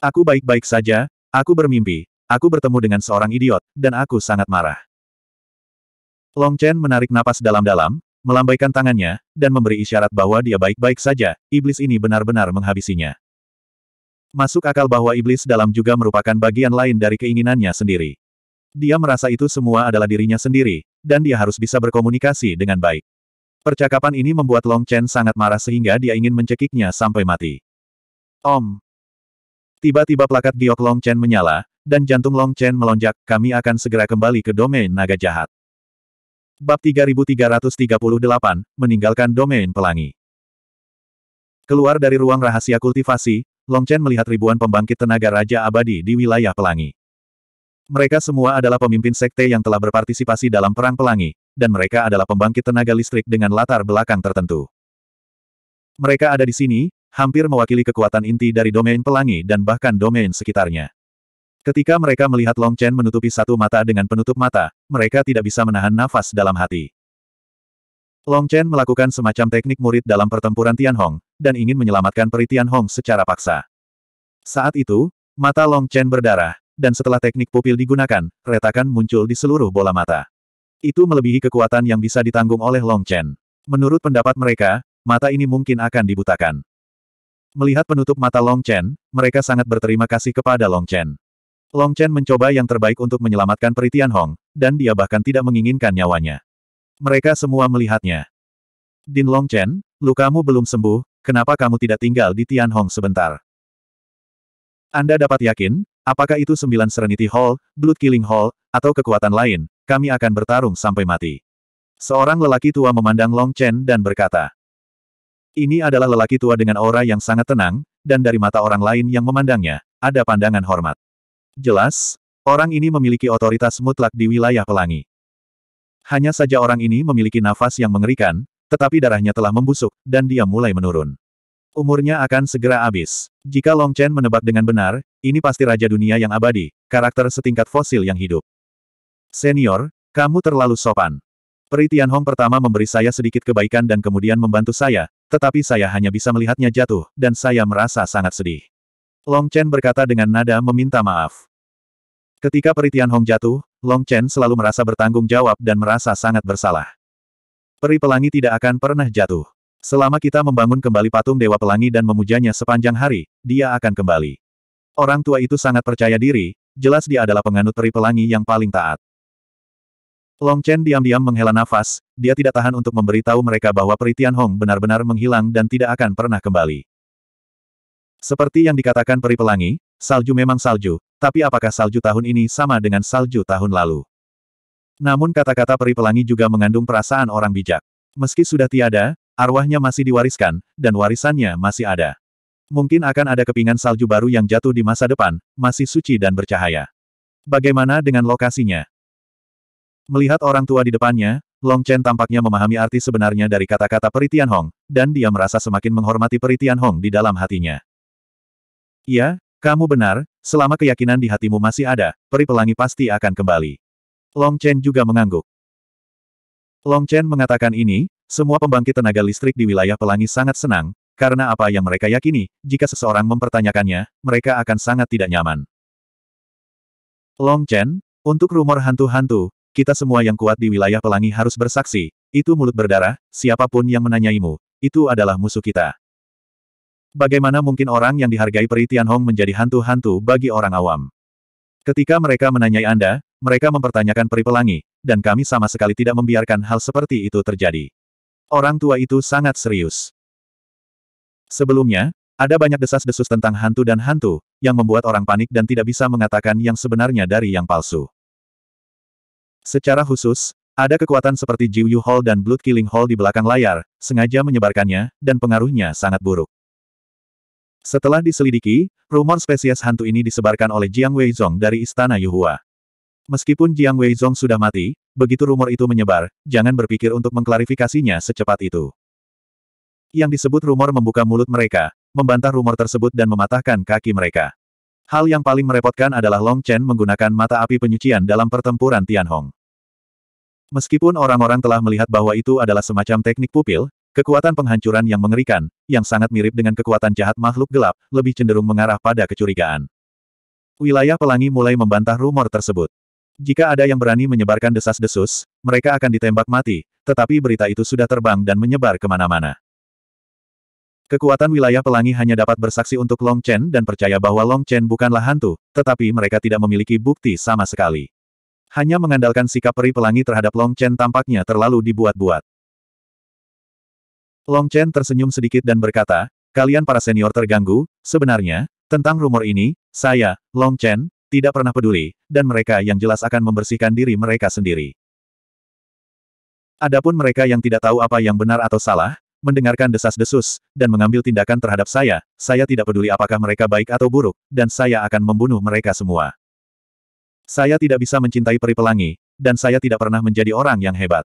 Aku baik-baik saja, aku bermimpi, aku bertemu dengan seorang idiot, dan aku sangat marah. Long Chen menarik napas dalam-dalam, melambaikan tangannya, dan memberi isyarat bahwa dia baik-baik saja, iblis ini benar-benar menghabisinya. Masuk akal bahwa iblis dalam juga merupakan bagian lain dari keinginannya sendiri. Dia merasa itu semua adalah dirinya sendiri, dan dia harus bisa berkomunikasi dengan baik. Percakapan ini membuat Long Chen sangat marah sehingga dia ingin mencekiknya sampai mati. Om. Tiba-tiba plakat giok Long Chen menyala, dan jantung Long Chen melonjak, kami akan segera kembali ke domain naga jahat. Bab 3338, meninggalkan domain pelangi. Keluar dari ruang rahasia kultivasi, Long Chen melihat ribuan pembangkit tenaga Raja Abadi di wilayah pelangi. Mereka semua adalah pemimpin sekte yang telah berpartisipasi dalam Perang Pelangi, dan mereka adalah pembangkit tenaga listrik dengan latar belakang tertentu. Mereka ada di sini, hampir mewakili kekuatan inti dari domain pelangi dan bahkan domain sekitarnya. Ketika mereka melihat Long Chen menutupi satu mata dengan penutup mata, mereka tidak bisa menahan nafas dalam hati. Long Chen melakukan semacam teknik murid dalam pertempuran Tian Hong dan ingin menyelamatkan peri Hong secara paksa. Saat itu, mata Long Chen berdarah, dan setelah teknik pupil digunakan, retakan muncul di seluruh bola mata. Itu melebihi kekuatan yang bisa ditanggung oleh Long Chen. Menurut pendapat mereka, mata ini mungkin akan dibutakan. Melihat penutup mata Long Chen, mereka sangat berterima kasih kepada Long Chen. Long Chen mencoba yang terbaik untuk menyelamatkan Peritian Hong, dan dia bahkan tidak menginginkan nyawanya. Mereka semua melihatnya. Din Long Chen, lukamu belum sembuh, kenapa kamu tidak tinggal di Tian Hong sebentar? Anda dapat yakin, apakah itu sembilan Serenity Hall, Blood Killing Hall, atau kekuatan lain, kami akan bertarung sampai mati. Seorang lelaki tua memandang Long Chen dan berkata, Ini adalah lelaki tua dengan aura yang sangat tenang, dan dari mata orang lain yang memandangnya, ada pandangan hormat. Jelas, orang ini memiliki otoritas mutlak di wilayah pelangi. Hanya saja orang ini memiliki nafas yang mengerikan, tetapi darahnya telah membusuk, dan dia mulai menurun. Umurnya akan segera habis. Jika Long Chen menebak dengan benar, ini pasti Raja Dunia yang abadi, karakter setingkat fosil yang hidup. Senior, kamu terlalu sopan. Peri Tianhong pertama memberi saya sedikit kebaikan dan kemudian membantu saya, tetapi saya hanya bisa melihatnya jatuh, dan saya merasa sangat sedih. Long Chen berkata dengan nada meminta maaf. Ketika Peri Tianhong jatuh, Long Chen selalu merasa bertanggung jawab dan merasa sangat bersalah. Peri Pelangi tidak akan pernah jatuh. Selama kita membangun kembali patung Dewa Pelangi dan memujanya sepanjang hari, dia akan kembali. Orang tua itu sangat percaya diri, jelas dia adalah penganut Peri Pelangi yang paling taat. Long Chen diam-diam menghela nafas, dia tidak tahan untuk memberitahu mereka bahwa peritian Tian Hong benar-benar menghilang dan tidak akan pernah kembali. Seperti yang dikatakan Peri Pelangi, salju memang salju, tapi apakah salju tahun ini sama dengan salju tahun lalu? Namun kata-kata Peri Pelangi juga mengandung perasaan orang bijak. Meski sudah tiada, arwahnya masih diwariskan, dan warisannya masih ada. Mungkin akan ada kepingan salju baru yang jatuh di masa depan, masih suci dan bercahaya. Bagaimana dengan lokasinya? Melihat orang tua di depannya, Long Chen tampaknya memahami arti sebenarnya dari kata-kata Peritian Hong, dan dia merasa semakin menghormati Peritian Hong di dalam hatinya. Iya, kamu benar, selama keyakinan di hatimu masih ada, peri pelangi pasti akan kembali. Long Chen juga mengangguk. Long Chen mengatakan ini, semua pembangkit tenaga listrik di wilayah pelangi sangat senang, karena apa yang mereka yakini, jika seseorang mempertanyakannya, mereka akan sangat tidak nyaman. Long Chen, untuk rumor hantu-hantu, kita semua yang kuat di wilayah pelangi harus bersaksi, itu mulut berdarah, siapapun yang menanyaimu, itu adalah musuh kita. Bagaimana mungkin orang yang dihargai Peri Tianhong menjadi hantu-hantu bagi orang awam? Ketika mereka menanyai Anda, mereka mempertanyakan Peri Pelangi, dan kami sama sekali tidak membiarkan hal seperti itu terjadi. Orang tua itu sangat serius. Sebelumnya, ada banyak desas-desus tentang hantu dan hantu, yang membuat orang panik dan tidak bisa mengatakan yang sebenarnya dari yang palsu. Secara khusus, ada kekuatan seperti Jiuyu Hall dan Blood Killing Hall di belakang layar, sengaja menyebarkannya, dan pengaruhnya sangat buruk. Setelah diselidiki, rumor spesies hantu ini disebarkan oleh Jiang Weizong dari Istana Yuhua. Meskipun Jiang Weizong sudah mati, begitu rumor itu menyebar, jangan berpikir untuk mengklarifikasinya secepat itu. Yang disebut rumor membuka mulut mereka, membantah rumor tersebut dan mematahkan kaki mereka. Hal yang paling merepotkan adalah Long Chen menggunakan mata api penyucian dalam pertempuran Tianhong. Meskipun orang-orang telah melihat bahwa itu adalah semacam teknik pupil, kekuatan penghancuran yang mengerikan, yang sangat mirip dengan kekuatan jahat makhluk gelap, lebih cenderung mengarah pada kecurigaan. Wilayah pelangi mulai membantah rumor tersebut. Jika ada yang berani menyebarkan desas-desus, mereka akan ditembak mati, tetapi berita itu sudah terbang dan menyebar kemana-mana. Kekuatan wilayah pelangi hanya dapat bersaksi untuk Long Chen dan percaya bahwa Long Chen bukanlah hantu, tetapi mereka tidak memiliki bukti sama sekali. Hanya mengandalkan sikap peri pelangi terhadap Long Chen tampaknya terlalu dibuat-buat. Long Chen tersenyum sedikit dan berkata, kalian para senior terganggu, sebenarnya, tentang rumor ini, saya, Long Chen, tidak pernah peduli, dan mereka yang jelas akan membersihkan diri mereka sendiri. Adapun mereka yang tidak tahu apa yang benar atau salah, mendengarkan desas-desus, dan mengambil tindakan terhadap saya, saya tidak peduli apakah mereka baik atau buruk, dan saya akan membunuh mereka semua. Saya tidak bisa mencintai peri pelangi, dan saya tidak pernah menjadi orang yang hebat.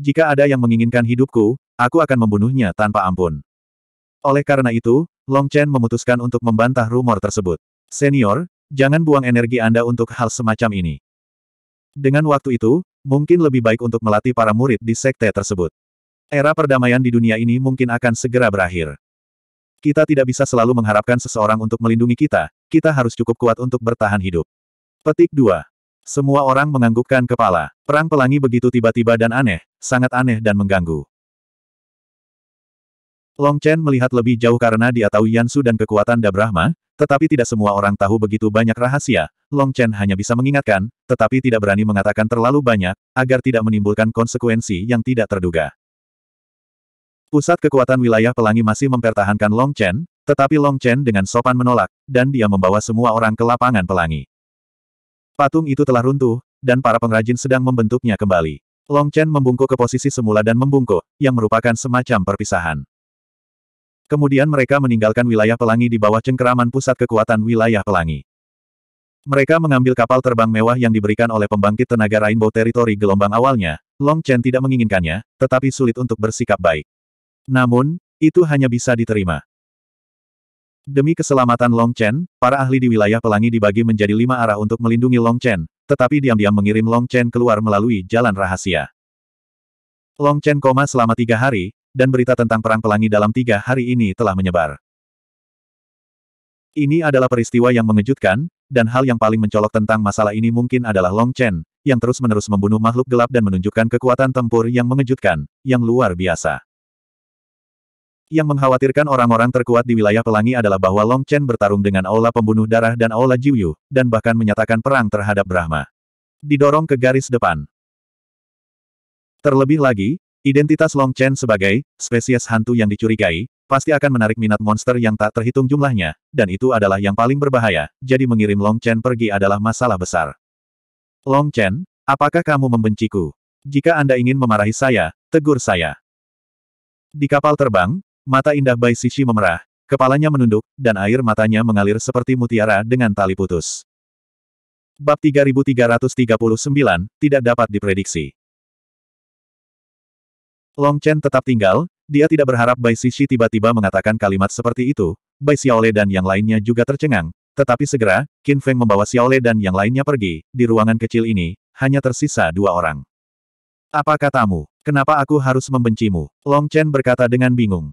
Jika ada yang menginginkan hidupku, aku akan membunuhnya tanpa ampun. Oleh karena itu, Long Chen memutuskan untuk membantah rumor tersebut. Senior, jangan buang energi Anda untuk hal semacam ini. Dengan waktu itu, mungkin lebih baik untuk melatih para murid di sekte tersebut. Era perdamaian di dunia ini mungkin akan segera berakhir. Kita tidak bisa selalu mengharapkan seseorang untuk melindungi kita, kita harus cukup kuat untuk bertahan hidup. Petik 2. Semua orang menganggukkan kepala. Perang pelangi begitu tiba-tiba dan aneh, sangat aneh dan mengganggu. Long Chen melihat lebih jauh karena dia tahu Yansu dan kekuatan Da Brahma, tetapi tidak semua orang tahu begitu banyak rahasia. Long Chen hanya bisa mengingatkan, tetapi tidak berani mengatakan terlalu banyak, agar tidak menimbulkan konsekuensi yang tidak terduga. Pusat kekuatan wilayah pelangi masih mempertahankan Long Chen, tetapi Long Chen dengan sopan menolak, dan dia membawa semua orang ke lapangan pelangi. Patung itu telah runtuh, dan para pengrajin sedang membentuknya kembali. Long Chen membungkuk ke posisi semula dan membungkuk, yang merupakan semacam perpisahan. Kemudian mereka meninggalkan wilayah pelangi di bawah cengkeraman pusat kekuatan wilayah pelangi. Mereka mengambil kapal terbang mewah yang diberikan oleh pembangkit tenaga Rainbow Territory gelombang awalnya, Long Chen tidak menginginkannya, tetapi sulit untuk bersikap baik. Namun, itu hanya bisa diterima. Demi keselamatan Long Chen, para ahli di wilayah pelangi dibagi menjadi lima arah untuk melindungi Long Chen, tetapi diam-diam mengirim Long Chen keluar melalui jalan rahasia. Long Chen koma selama tiga hari, dan berita tentang Perang Pelangi dalam tiga hari ini telah menyebar. Ini adalah peristiwa yang mengejutkan, dan hal yang paling mencolok tentang masalah ini mungkin adalah Long Chen, yang terus-menerus membunuh makhluk gelap dan menunjukkan kekuatan tempur yang mengejutkan, yang luar biasa. Yang mengkhawatirkan orang-orang terkuat di wilayah pelangi adalah bahwa Long Chen bertarung dengan Aula Pembunuh Darah dan Aula Jiuyu, dan bahkan menyatakan perang terhadap Brahma. Didorong ke garis depan. Terlebih lagi, identitas Long Chen sebagai spesies hantu yang dicurigai, pasti akan menarik minat monster yang tak terhitung jumlahnya, dan itu adalah yang paling berbahaya, jadi mengirim Long Chen pergi adalah masalah besar. Long Chen, apakah kamu membenciku? Jika Anda ingin memarahi saya, tegur saya. Di kapal terbang, Mata indah Bai Sishi memerah, kepalanya menunduk, dan air matanya mengalir seperti mutiara dengan tali putus. Bab 3339, tidak dapat diprediksi. Long Chen tetap tinggal, dia tidak berharap Bai Sishi tiba-tiba mengatakan kalimat seperti itu, Bai Xiaole dan yang lainnya juga tercengang, tetapi segera, Qin Feng membawa Xiaole dan yang lainnya pergi, di ruangan kecil ini, hanya tersisa dua orang. Apa katamu? Kenapa aku harus membencimu? Long Chen berkata dengan bingung.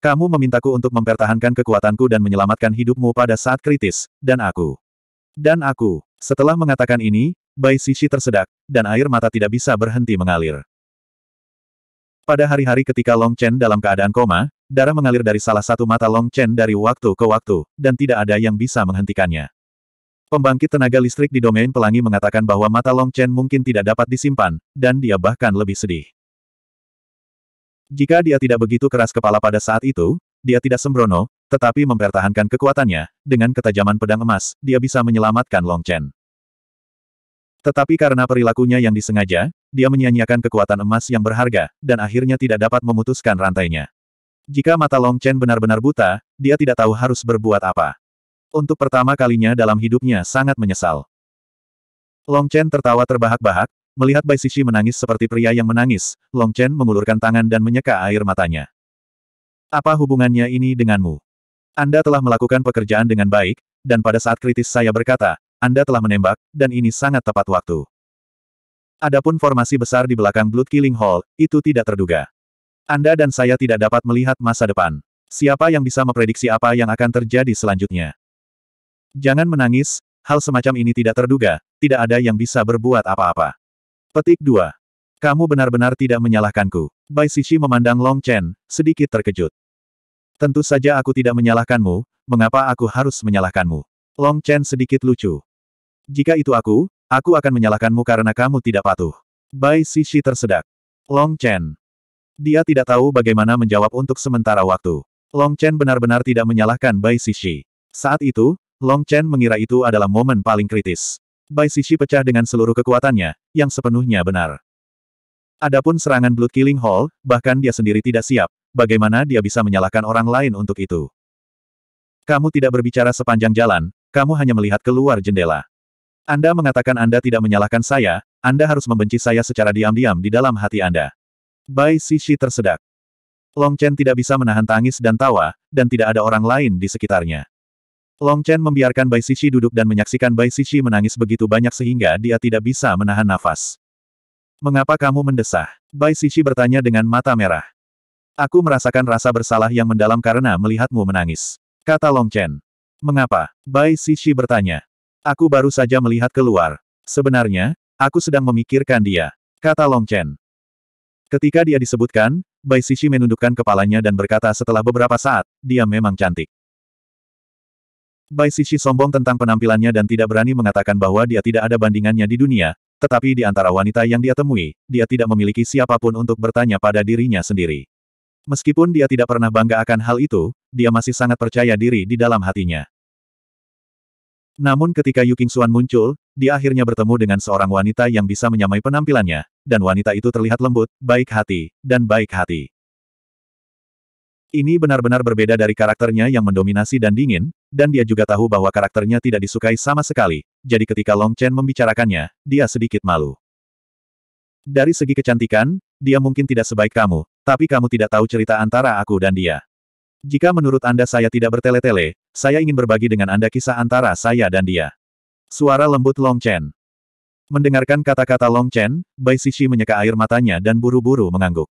Kamu memintaku untuk mempertahankan kekuatanku dan menyelamatkan hidupmu pada saat kritis, dan aku. Dan aku. Setelah mengatakan ini, Bai Sisi tersedak, dan air mata tidak bisa berhenti mengalir. Pada hari-hari ketika Long Chen dalam keadaan koma, darah mengalir dari salah satu mata Long Chen dari waktu ke waktu, dan tidak ada yang bisa menghentikannya. Pembangkit tenaga listrik di domain pelangi mengatakan bahwa mata Long Chen mungkin tidak dapat disimpan, dan dia bahkan lebih sedih. Jika dia tidak begitu keras kepala pada saat itu, dia tidak sembrono, tetapi mempertahankan kekuatannya, dengan ketajaman pedang emas, dia bisa menyelamatkan Long Chen. Tetapi karena perilakunya yang disengaja, dia menyia-nyiakan kekuatan emas yang berharga, dan akhirnya tidak dapat memutuskan rantainya. Jika mata Long Chen benar-benar buta, dia tidak tahu harus berbuat apa. Untuk pertama kalinya dalam hidupnya sangat menyesal. Long Chen tertawa terbahak-bahak, Melihat Bai Shishi menangis seperti pria yang menangis, Long Chen mengulurkan tangan dan menyeka air matanya. Apa hubungannya ini denganmu? Anda telah melakukan pekerjaan dengan baik, dan pada saat kritis saya berkata, Anda telah menembak, dan ini sangat tepat waktu. Adapun formasi besar di belakang Blood Killing Hall, itu tidak terduga. Anda dan saya tidak dapat melihat masa depan. Siapa yang bisa memprediksi apa yang akan terjadi selanjutnya? Jangan menangis, hal semacam ini tidak terduga, tidak ada yang bisa berbuat apa-apa. Petik 2. Kamu benar-benar tidak menyalahkanku. Bai Sisi memandang Long Chen, sedikit terkejut. Tentu saja aku tidak menyalahkanmu, mengapa aku harus menyalahkanmu? Long Chen sedikit lucu. Jika itu aku, aku akan menyalahkanmu karena kamu tidak patuh. Bai Sisi tersedak. Long Chen. Dia tidak tahu bagaimana menjawab untuk sementara waktu. Long Chen benar-benar tidak menyalahkan Bai Sisi. Saat itu, Long Chen mengira itu adalah momen paling kritis. Bai Sishi pecah dengan seluruh kekuatannya, yang sepenuhnya benar. Adapun serangan Blood Killing Hall, bahkan dia sendiri tidak siap, bagaimana dia bisa menyalahkan orang lain untuk itu. Kamu tidak berbicara sepanjang jalan, kamu hanya melihat keluar jendela. Anda mengatakan Anda tidak menyalahkan saya, Anda harus membenci saya secara diam-diam di dalam hati Anda. Bai Sishi tersedak. Long Chen tidak bisa menahan tangis dan tawa, dan tidak ada orang lain di sekitarnya. Long Chen membiarkan Bai Sisi duduk dan menyaksikan Bai Sisi menangis begitu banyak sehingga dia tidak bisa menahan nafas. Mengapa kamu mendesah? Bai Sisi bertanya dengan mata merah. Aku merasakan rasa bersalah yang mendalam karena melihatmu menangis. Kata Long Chen. Mengapa? Bai Sisi bertanya. Aku baru saja melihat keluar. Sebenarnya, aku sedang memikirkan dia. Kata Long Chen. Ketika dia disebutkan, Bai Sisi menundukkan kepalanya dan berkata setelah beberapa saat, dia memang cantik. Bai Sisi sombong tentang penampilannya dan tidak berani mengatakan bahwa dia tidak ada bandingannya di dunia, tetapi di antara wanita yang dia temui, dia tidak memiliki siapapun untuk bertanya pada dirinya sendiri. Meskipun dia tidak pernah bangga akan hal itu, dia masih sangat percaya diri di dalam hatinya. Namun ketika Yu Qingxuan muncul, dia akhirnya bertemu dengan seorang wanita yang bisa menyamai penampilannya, dan wanita itu terlihat lembut, baik hati, dan baik hati. Ini benar-benar berbeda dari karakternya yang mendominasi dan dingin, dan dia juga tahu bahwa karakternya tidak disukai sama sekali, jadi ketika Long Chen membicarakannya, dia sedikit malu. Dari segi kecantikan, dia mungkin tidak sebaik kamu, tapi kamu tidak tahu cerita antara aku dan dia. Jika menurut Anda saya tidak bertele-tele, saya ingin berbagi dengan Anda kisah antara saya dan dia. Suara lembut Long Chen. Mendengarkan kata-kata Long Chen, Bai Sisi menyeka air matanya dan buru-buru mengangguk.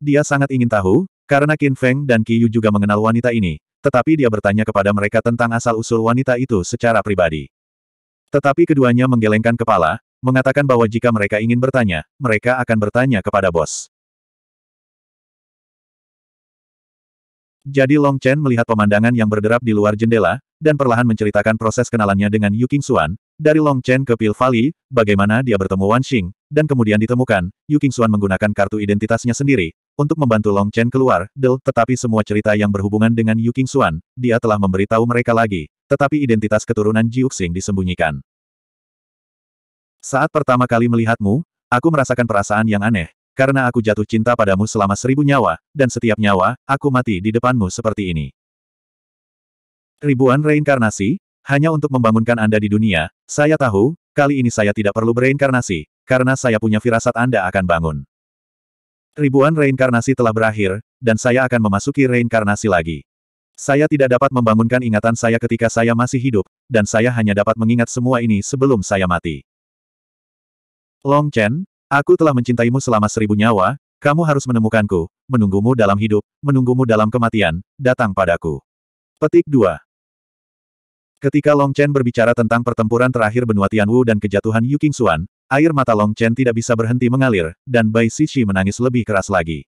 Dia sangat ingin tahu, karena Qin Feng dan Qi Yu juga mengenal wanita ini, tetapi dia bertanya kepada mereka tentang asal-usul wanita itu secara pribadi. Tetapi keduanya menggelengkan kepala, mengatakan bahwa jika mereka ingin bertanya, mereka akan bertanya kepada bos. Jadi Long Chen melihat pemandangan yang berderap di luar jendela, dan perlahan menceritakan proses kenalannya dengan Yu King Xuan, dari Long Chen ke Pil Valley, bagaimana dia bertemu Wan Xing, dan kemudian ditemukan, Yu King Xuan menggunakan kartu identitasnya sendiri, untuk membantu Long Chen keluar, Del, tetapi semua cerita yang berhubungan dengan Yu King Xuan, dia telah memberitahu mereka lagi, tetapi identitas keturunan Jiuxing disembunyikan. Saat pertama kali melihatmu, aku merasakan perasaan yang aneh, karena aku jatuh cinta padamu selama seribu nyawa, dan setiap nyawa, aku mati di depanmu seperti ini. Ribuan reinkarnasi, hanya untuk membangunkan Anda di dunia, saya tahu, kali ini saya tidak perlu bereinkarnasi, karena saya punya firasat Anda akan bangun. Ribuan reinkarnasi telah berakhir, dan saya akan memasuki reinkarnasi lagi. Saya tidak dapat membangunkan ingatan saya ketika saya masih hidup, dan saya hanya dapat mengingat semua ini sebelum saya mati. Long Chen, aku telah mencintaimu selama seribu nyawa, kamu harus menemukanku, menunggumu dalam hidup, menunggumu dalam kematian, datang padaku. Petik 2. Ketika Long Chen berbicara tentang pertempuran terakhir benua Tianwu dan kejatuhan Yu Qingxuan, Air mata Long Chen tidak bisa berhenti mengalir, dan Bai Shishi menangis lebih keras lagi.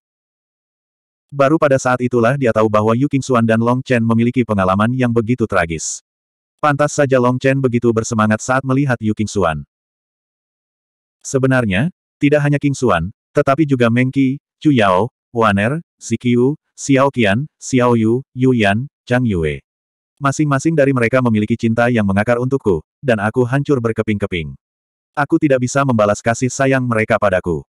Baru pada saat itulah dia tahu bahwa Yu Xuan dan Long Chen memiliki pengalaman yang begitu tragis. Pantas saja Long Chen begitu bersemangat saat melihat Yu Xuan. Sebenarnya, tidak hanya Xuan, tetapi juga Meng Qi, Chu Yao, Waner, Ziqiu, Xiao Qian, Xiao Yu, Yu Yan, Chang Yue. Masing-masing dari mereka memiliki cinta yang mengakar untukku, dan aku hancur berkeping-keping. Aku tidak bisa membalas kasih sayang mereka padaku.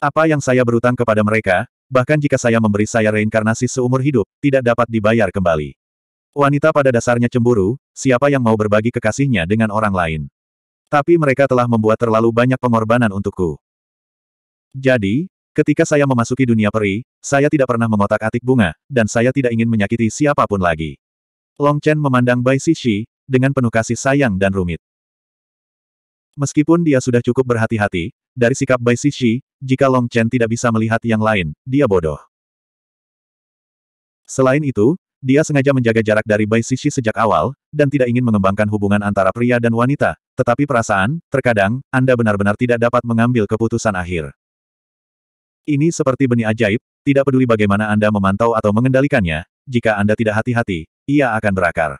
Apa yang saya berutang kepada mereka, bahkan jika saya memberi saya reinkarnasi seumur hidup, tidak dapat dibayar kembali. Wanita pada dasarnya cemburu, siapa yang mau berbagi kekasihnya dengan orang lain. Tapi mereka telah membuat terlalu banyak pengorbanan untukku. Jadi, ketika saya memasuki dunia peri, saya tidak pernah mengotak-atik bunga, dan saya tidak ingin menyakiti siapapun lagi. Long Chen memandang Bai Sishi, dengan penuh kasih sayang dan rumit. Meskipun dia sudah cukup berhati-hati, dari sikap Bai Sisi, jika Long Chen tidak bisa melihat yang lain, dia bodoh. Selain itu, dia sengaja menjaga jarak dari Bai Sisi sejak awal, dan tidak ingin mengembangkan hubungan antara pria dan wanita, tetapi perasaan, terkadang, Anda benar-benar tidak dapat mengambil keputusan akhir. Ini seperti benih ajaib, tidak peduli bagaimana Anda memantau atau mengendalikannya, jika Anda tidak hati-hati, ia akan berakar.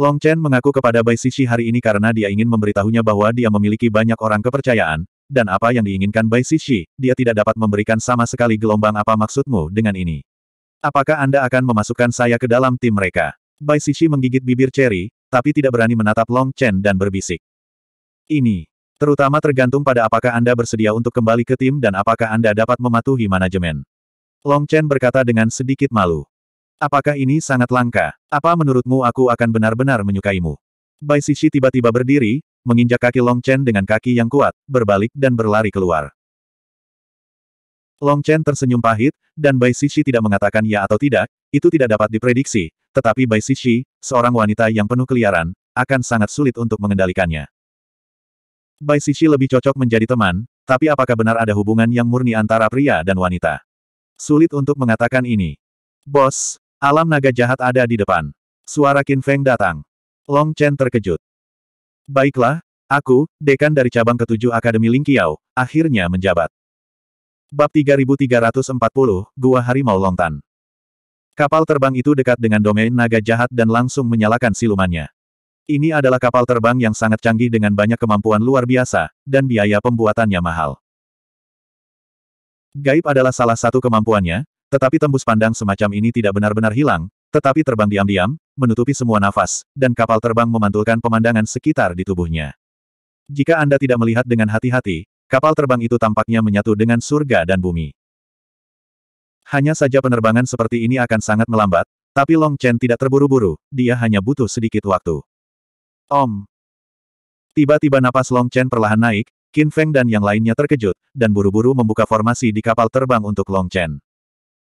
Long Chen mengaku kepada Bai Sisi hari ini karena dia ingin memberitahunya bahwa dia memiliki banyak orang kepercayaan, dan apa yang diinginkan Bai Sisi, dia tidak dapat memberikan sama sekali gelombang apa maksudmu dengan ini. Apakah Anda akan memasukkan saya ke dalam tim mereka? Bai Sisi menggigit bibir Cherry, tapi tidak berani menatap Long Chen dan berbisik. Ini, terutama tergantung pada apakah Anda bersedia untuk kembali ke tim dan apakah Anda dapat mematuhi manajemen. Long Chen berkata dengan sedikit malu. Apakah ini sangat langka? Apa menurutmu aku akan benar-benar menyukaimu? Bai Sisi tiba-tiba berdiri, menginjak kaki Long Chen dengan kaki yang kuat, berbalik dan berlari keluar. Long Chen tersenyum pahit, dan Bai Sisi tidak mengatakan ya atau tidak, itu tidak dapat diprediksi, tetapi Bai Sisi, seorang wanita yang penuh keliaran, akan sangat sulit untuk mengendalikannya. Bai Sisi lebih cocok menjadi teman, tapi apakah benar ada hubungan yang murni antara pria dan wanita? Sulit untuk mengatakan ini. Bos, Alam naga jahat ada di depan. Suara Qin Feng datang. Long Chen terkejut. Baiklah, aku, dekan dari cabang ketujuh Akademi Ling Qiao, akhirnya menjabat. Bab 3340, Gua Harimau Longtan. Kapal terbang itu dekat dengan domain naga jahat dan langsung menyalakan silumannya. Ini adalah kapal terbang yang sangat canggih dengan banyak kemampuan luar biasa, dan biaya pembuatannya mahal. Gaib adalah salah satu kemampuannya, tetapi tembus pandang semacam ini tidak benar-benar hilang, tetapi terbang diam-diam, menutupi semua nafas, dan kapal terbang memantulkan pemandangan sekitar di tubuhnya. Jika Anda tidak melihat dengan hati-hati, kapal terbang itu tampaknya menyatu dengan surga dan bumi. Hanya saja penerbangan seperti ini akan sangat melambat, tapi Long Chen tidak terburu-buru, dia hanya butuh sedikit waktu. Om. Tiba-tiba napas Long Chen perlahan naik, Qin Feng dan yang lainnya terkejut, dan buru-buru membuka formasi di kapal terbang untuk Long Chen.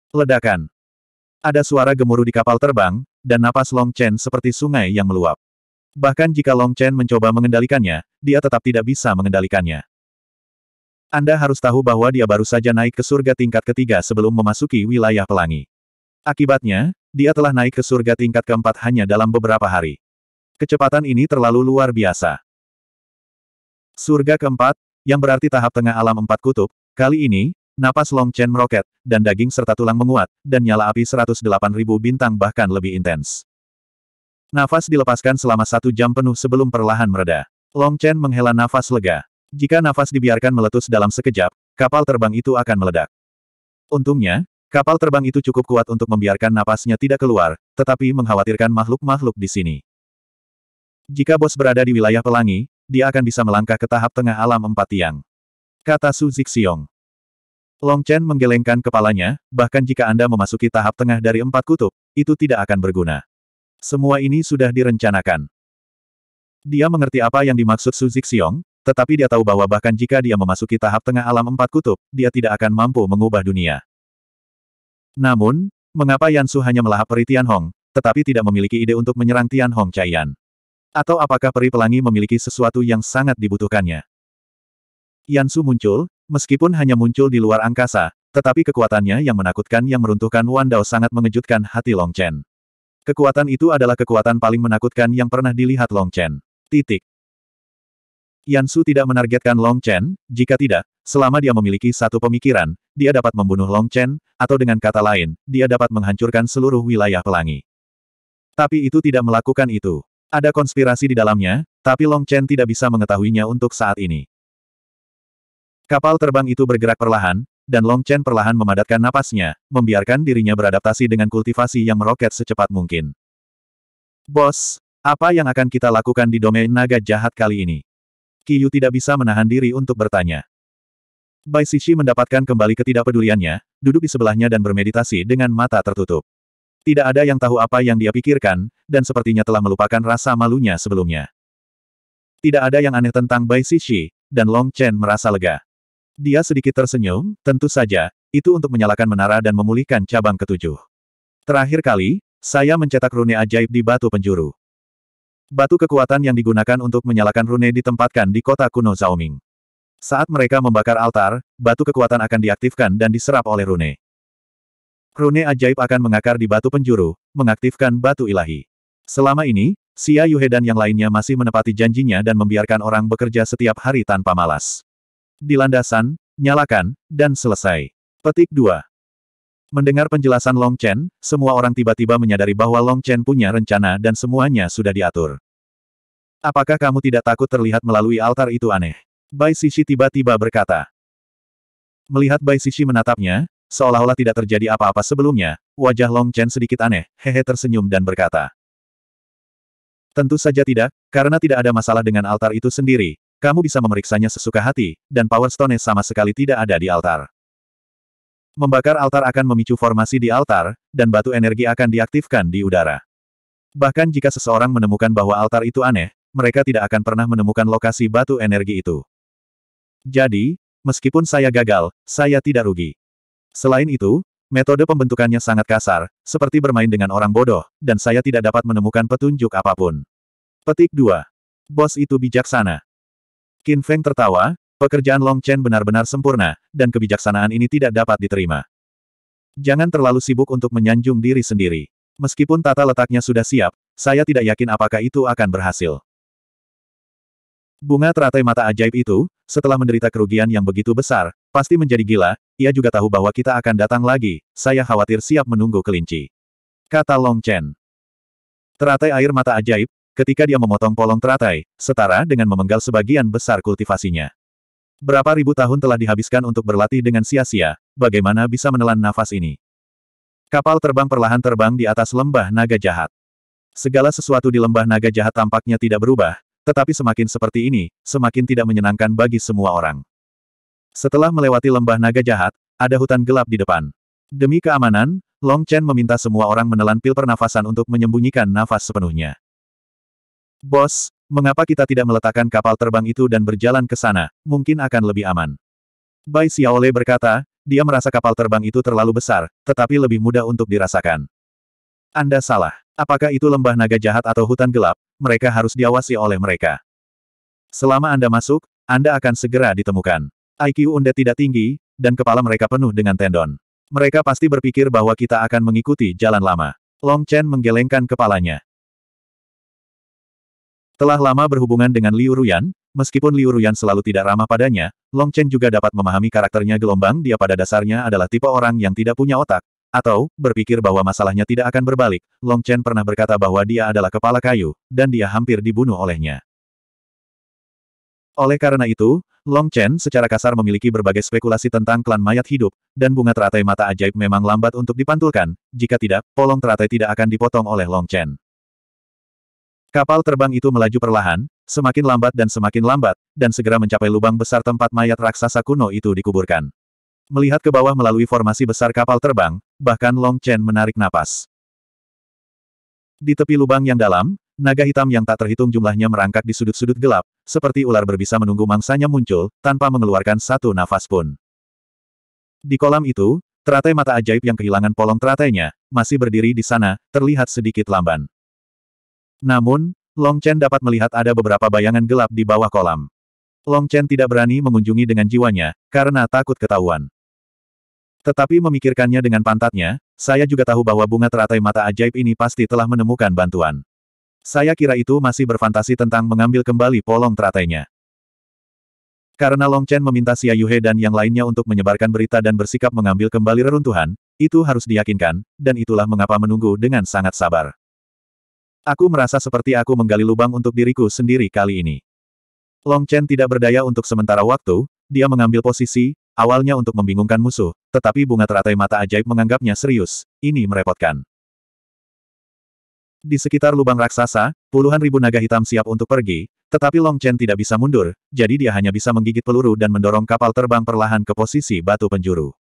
Ledakan. Ada suara gemuruh di kapal terbang, dan napas Long Chen seperti sungai yang meluap. Bahkan jika Long Chen mencoba mengendalikannya, dia tetap tidak bisa mengendalikannya. Anda harus tahu bahwa dia baru saja naik ke surga tingkat ketiga sebelum memasuki wilayah pelangi. Akibatnya, dia telah naik ke surga tingkat keempat hanya dalam beberapa hari. Kecepatan ini terlalu luar biasa. Surga keempat, yang berarti tahap tengah alam empat kutub, kali ini, Napas Long Chen meroket, dan daging serta tulang menguat, dan nyala api 108.000 bintang bahkan lebih intens. Nafas dilepaskan selama satu jam penuh sebelum perlahan mereda. Long Chen menghela nafas lega. Jika nafas dibiarkan meletus dalam sekejap, kapal terbang itu akan meledak. Untungnya, kapal terbang itu cukup kuat untuk membiarkan nafasnya tidak keluar, tetapi mengkhawatirkan makhluk-makhluk di sini. Jika bos berada di wilayah pelangi, dia akan bisa melangkah ke tahap tengah alam empat tiang. Kata Su Zixiong. Long Chen menggelengkan kepalanya, bahkan jika Anda memasuki tahap tengah dari empat kutub, itu tidak akan berguna. Semua ini sudah direncanakan. Dia mengerti apa yang dimaksud Su Zixiong, tetapi dia tahu bahwa bahkan jika dia memasuki tahap tengah alam empat kutub, dia tidak akan mampu mengubah dunia. Namun, mengapa Yan Su hanya melahap peri Hong, tetapi tidak memiliki ide untuk menyerang Tian Tianhong Chaiyan? Atau apakah peri pelangi memiliki sesuatu yang sangat dibutuhkannya? Yansu muncul, Meskipun hanya muncul di luar angkasa, tetapi kekuatannya yang menakutkan yang meruntuhkan Wan sangat mengejutkan hati Long Chen. Kekuatan itu adalah kekuatan paling menakutkan yang pernah dilihat Long Chen. Titik. Yan Su tidak menargetkan Long Chen, jika tidak, selama dia memiliki satu pemikiran, dia dapat membunuh Long Chen, atau dengan kata lain, dia dapat menghancurkan seluruh wilayah pelangi. Tapi itu tidak melakukan itu. Ada konspirasi di dalamnya, tapi Long Chen tidak bisa mengetahuinya untuk saat ini. Kapal terbang itu bergerak perlahan, dan Long Chen perlahan memadatkan napasnya, membiarkan dirinya beradaptasi dengan kultivasi yang meroket secepat mungkin. Bos, apa yang akan kita lakukan di domain naga jahat kali ini? Kiyu tidak bisa menahan diri untuk bertanya. Bai Sishi mendapatkan kembali ketidakpeduliannya, duduk di sebelahnya dan bermeditasi dengan mata tertutup. Tidak ada yang tahu apa yang dia pikirkan, dan sepertinya telah melupakan rasa malunya sebelumnya. Tidak ada yang aneh tentang Bai Sishi, dan Long Chen merasa lega. Dia sedikit tersenyum, tentu saja, itu untuk menyalakan menara dan memulihkan cabang ketujuh. Terakhir kali, saya mencetak rune ajaib di batu penjuru. Batu kekuatan yang digunakan untuk menyalakan rune ditempatkan di kota kuno Zaoming. Saat mereka membakar altar, batu kekuatan akan diaktifkan dan diserap oleh rune. Rune ajaib akan mengakar di batu penjuru, mengaktifkan batu ilahi. Selama ini, Xia Yuhe dan yang lainnya masih menepati janjinya dan membiarkan orang bekerja setiap hari tanpa malas di landasan, nyalakan, dan selesai. Petik 2. Mendengar penjelasan Long Chen, semua orang tiba-tiba menyadari bahwa Long Chen punya rencana dan semuanya sudah diatur. Apakah kamu tidak takut terlihat melalui altar itu aneh? Bai Sisi tiba-tiba berkata. Melihat Bai Sisi menatapnya, seolah-olah tidak terjadi apa-apa sebelumnya, wajah Long Chen sedikit aneh, hehe tersenyum dan berkata. Tentu saja tidak, karena tidak ada masalah dengan altar itu sendiri, kamu bisa memeriksanya sesuka hati, dan Power Stone sama sekali tidak ada di altar. Membakar altar akan memicu formasi di altar, dan batu energi akan diaktifkan di udara. Bahkan jika seseorang menemukan bahwa altar itu aneh, mereka tidak akan pernah menemukan lokasi batu energi itu. Jadi, meskipun saya gagal, saya tidak rugi. Selain itu, metode pembentukannya sangat kasar, seperti bermain dengan orang bodoh, dan saya tidak dapat menemukan petunjuk apapun. Petik 2. Bos itu bijaksana. Qin Feng tertawa, pekerjaan Long Chen benar-benar sempurna, dan kebijaksanaan ini tidak dapat diterima. Jangan terlalu sibuk untuk menyanjung diri sendiri. Meskipun tata letaknya sudah siap, saya tidak yakin apakah itu akan berhasil. Bunga teratai mata ajaib itu, setelah menderita kerugian yang begitu besar, pasti menjadi gila, ia juga tahu bahwa kita akan datang lagi, saya khawatir siap menunggu kelinci. Kata Long Chen. Teratai air mata ajaib, ketika dia memotong polong teratai, setara dengan memenggal sebagian besar kultivasinya. Berapa ribu tahun telah dihabiskan untuk berlatih dengan sia-sia, bagaimana bisa menelan nafas ini? Kapal terbang perlahan terbang di atas lembah naga jahat. Segala sesuatu di lembah naga jahat tampaknya tidak berubah, tetapi semakin seperti ini, semakin tidak menyenangkan bagi semua orang. Setelah melewati lembah naga jahat, ada hutan gelap di depan. Demi keamanan, Long Chen meminta semua orang menelan pil pernafasan untuk menyembunyikan nafas sepenuhnya. Bos, mengapa kita tidak meletakkan kapal terbang itu dan berjalan ke sana, mungkin akan lebih aman. Bai Xiaole berkata, dia merasa kapal terbang itu terlalu besar, tetapi lebih mudah untuk dirasakan. Anda salah. Apakah itu lembah naga jahat atau hutan gelap, mereka harus diawasi oleh mereka. Selama Anda masuk, Anda akan segera ditemukan. IQ unde tidak tinggi, dan kepala mereka penuh dengan tendon. Mereka pasti berpikir bahwa kita akan mengikuti jalan lama. Long Chen menggelengkan kepalanya. Telah lama berhubungan dengan Liu Ruyan, meskipun Liu Ruyan selalu tidak ramah padanya, Long Chen juga dapat memahami karakternya gelombang dia pada dasarnya adalah tipe orang yang tidak punya otak, atau, berpikir bahwa masalahnya tidak akan berbalik, Long Chen pernah berkata bahwa dia adalah kepala kayu, dan dia hampir dibunuh olehnya. Oleh karena itu, Long Chen secara kasar memiliki berbagai spekulasi tentang klan mayat hidup, dan bunga teratai mata ajaib memang lambat untuk dipantulkan, jika tidak, polong teratai tidak akan dipotong oleh Long Chen. Kapal terbang itu melaju perlahan, semakin lambat dan semakin lambat, dan segera mencapai lubang besar tempat mayat raksasa kuno itu dikuburkan. Melihat ke bawah melalui formasi besar kapal terbang, bahkan Long Chen menarik napas. Di tepi lubang yang dalam, naga hitam yang tak terhitung jumlahnya merangkak di sudut-sudut gelap, seperti ular berbisa menunggu mangsanya muncul, tanpa mengeluarkan satu nafas pun. Di kolam itu, teratai mata ajaib yang kehilangan polong teratainya, masih berdiri di sana, terlihat sedikit lamban. Namun, Long Chen dapat melihat ada beberapa bayangan gelap di bawah kolam. Long Chen tidak berani mengunjungi dengan jiwanya, karena takut ketahuan. Tetapi memikirkannya dengan pantatnya, saya juga tahu bahwa bunga teratai mata ajaib ini pasti telah menemukan bantuan. Saya kira itu masih berfantasi tentang mengambil kembali polong teratainya. Karena Long Chen meminta Xia Yuhe dan yang lainnya untuk menyebarkan berita dan bersikap mengambil kembali reruntuhan, itu harus diyakinkan, dan itulah mengapa menunggu dengan sangat sabar. Aku merasa seperti aku menggali lubang untuk diriku sendiri kali ini. Long Chen tidak berdaya untuk sementara waktu, dia mengambil posisi, awalnya untuk membingungkan musuh, tetapi bunga teratai mata ajaib menganggapnya serius, ini merepotkan. Di sekitar lubang raksasa, puluhan ribu naga hitam siap untuk pergi, tetapi Long Chen tidak bisa mundur, jadi dia hanya bisa menggigit peluru dan mendorong kapal terbang perlahan ke posisi batu penjuru.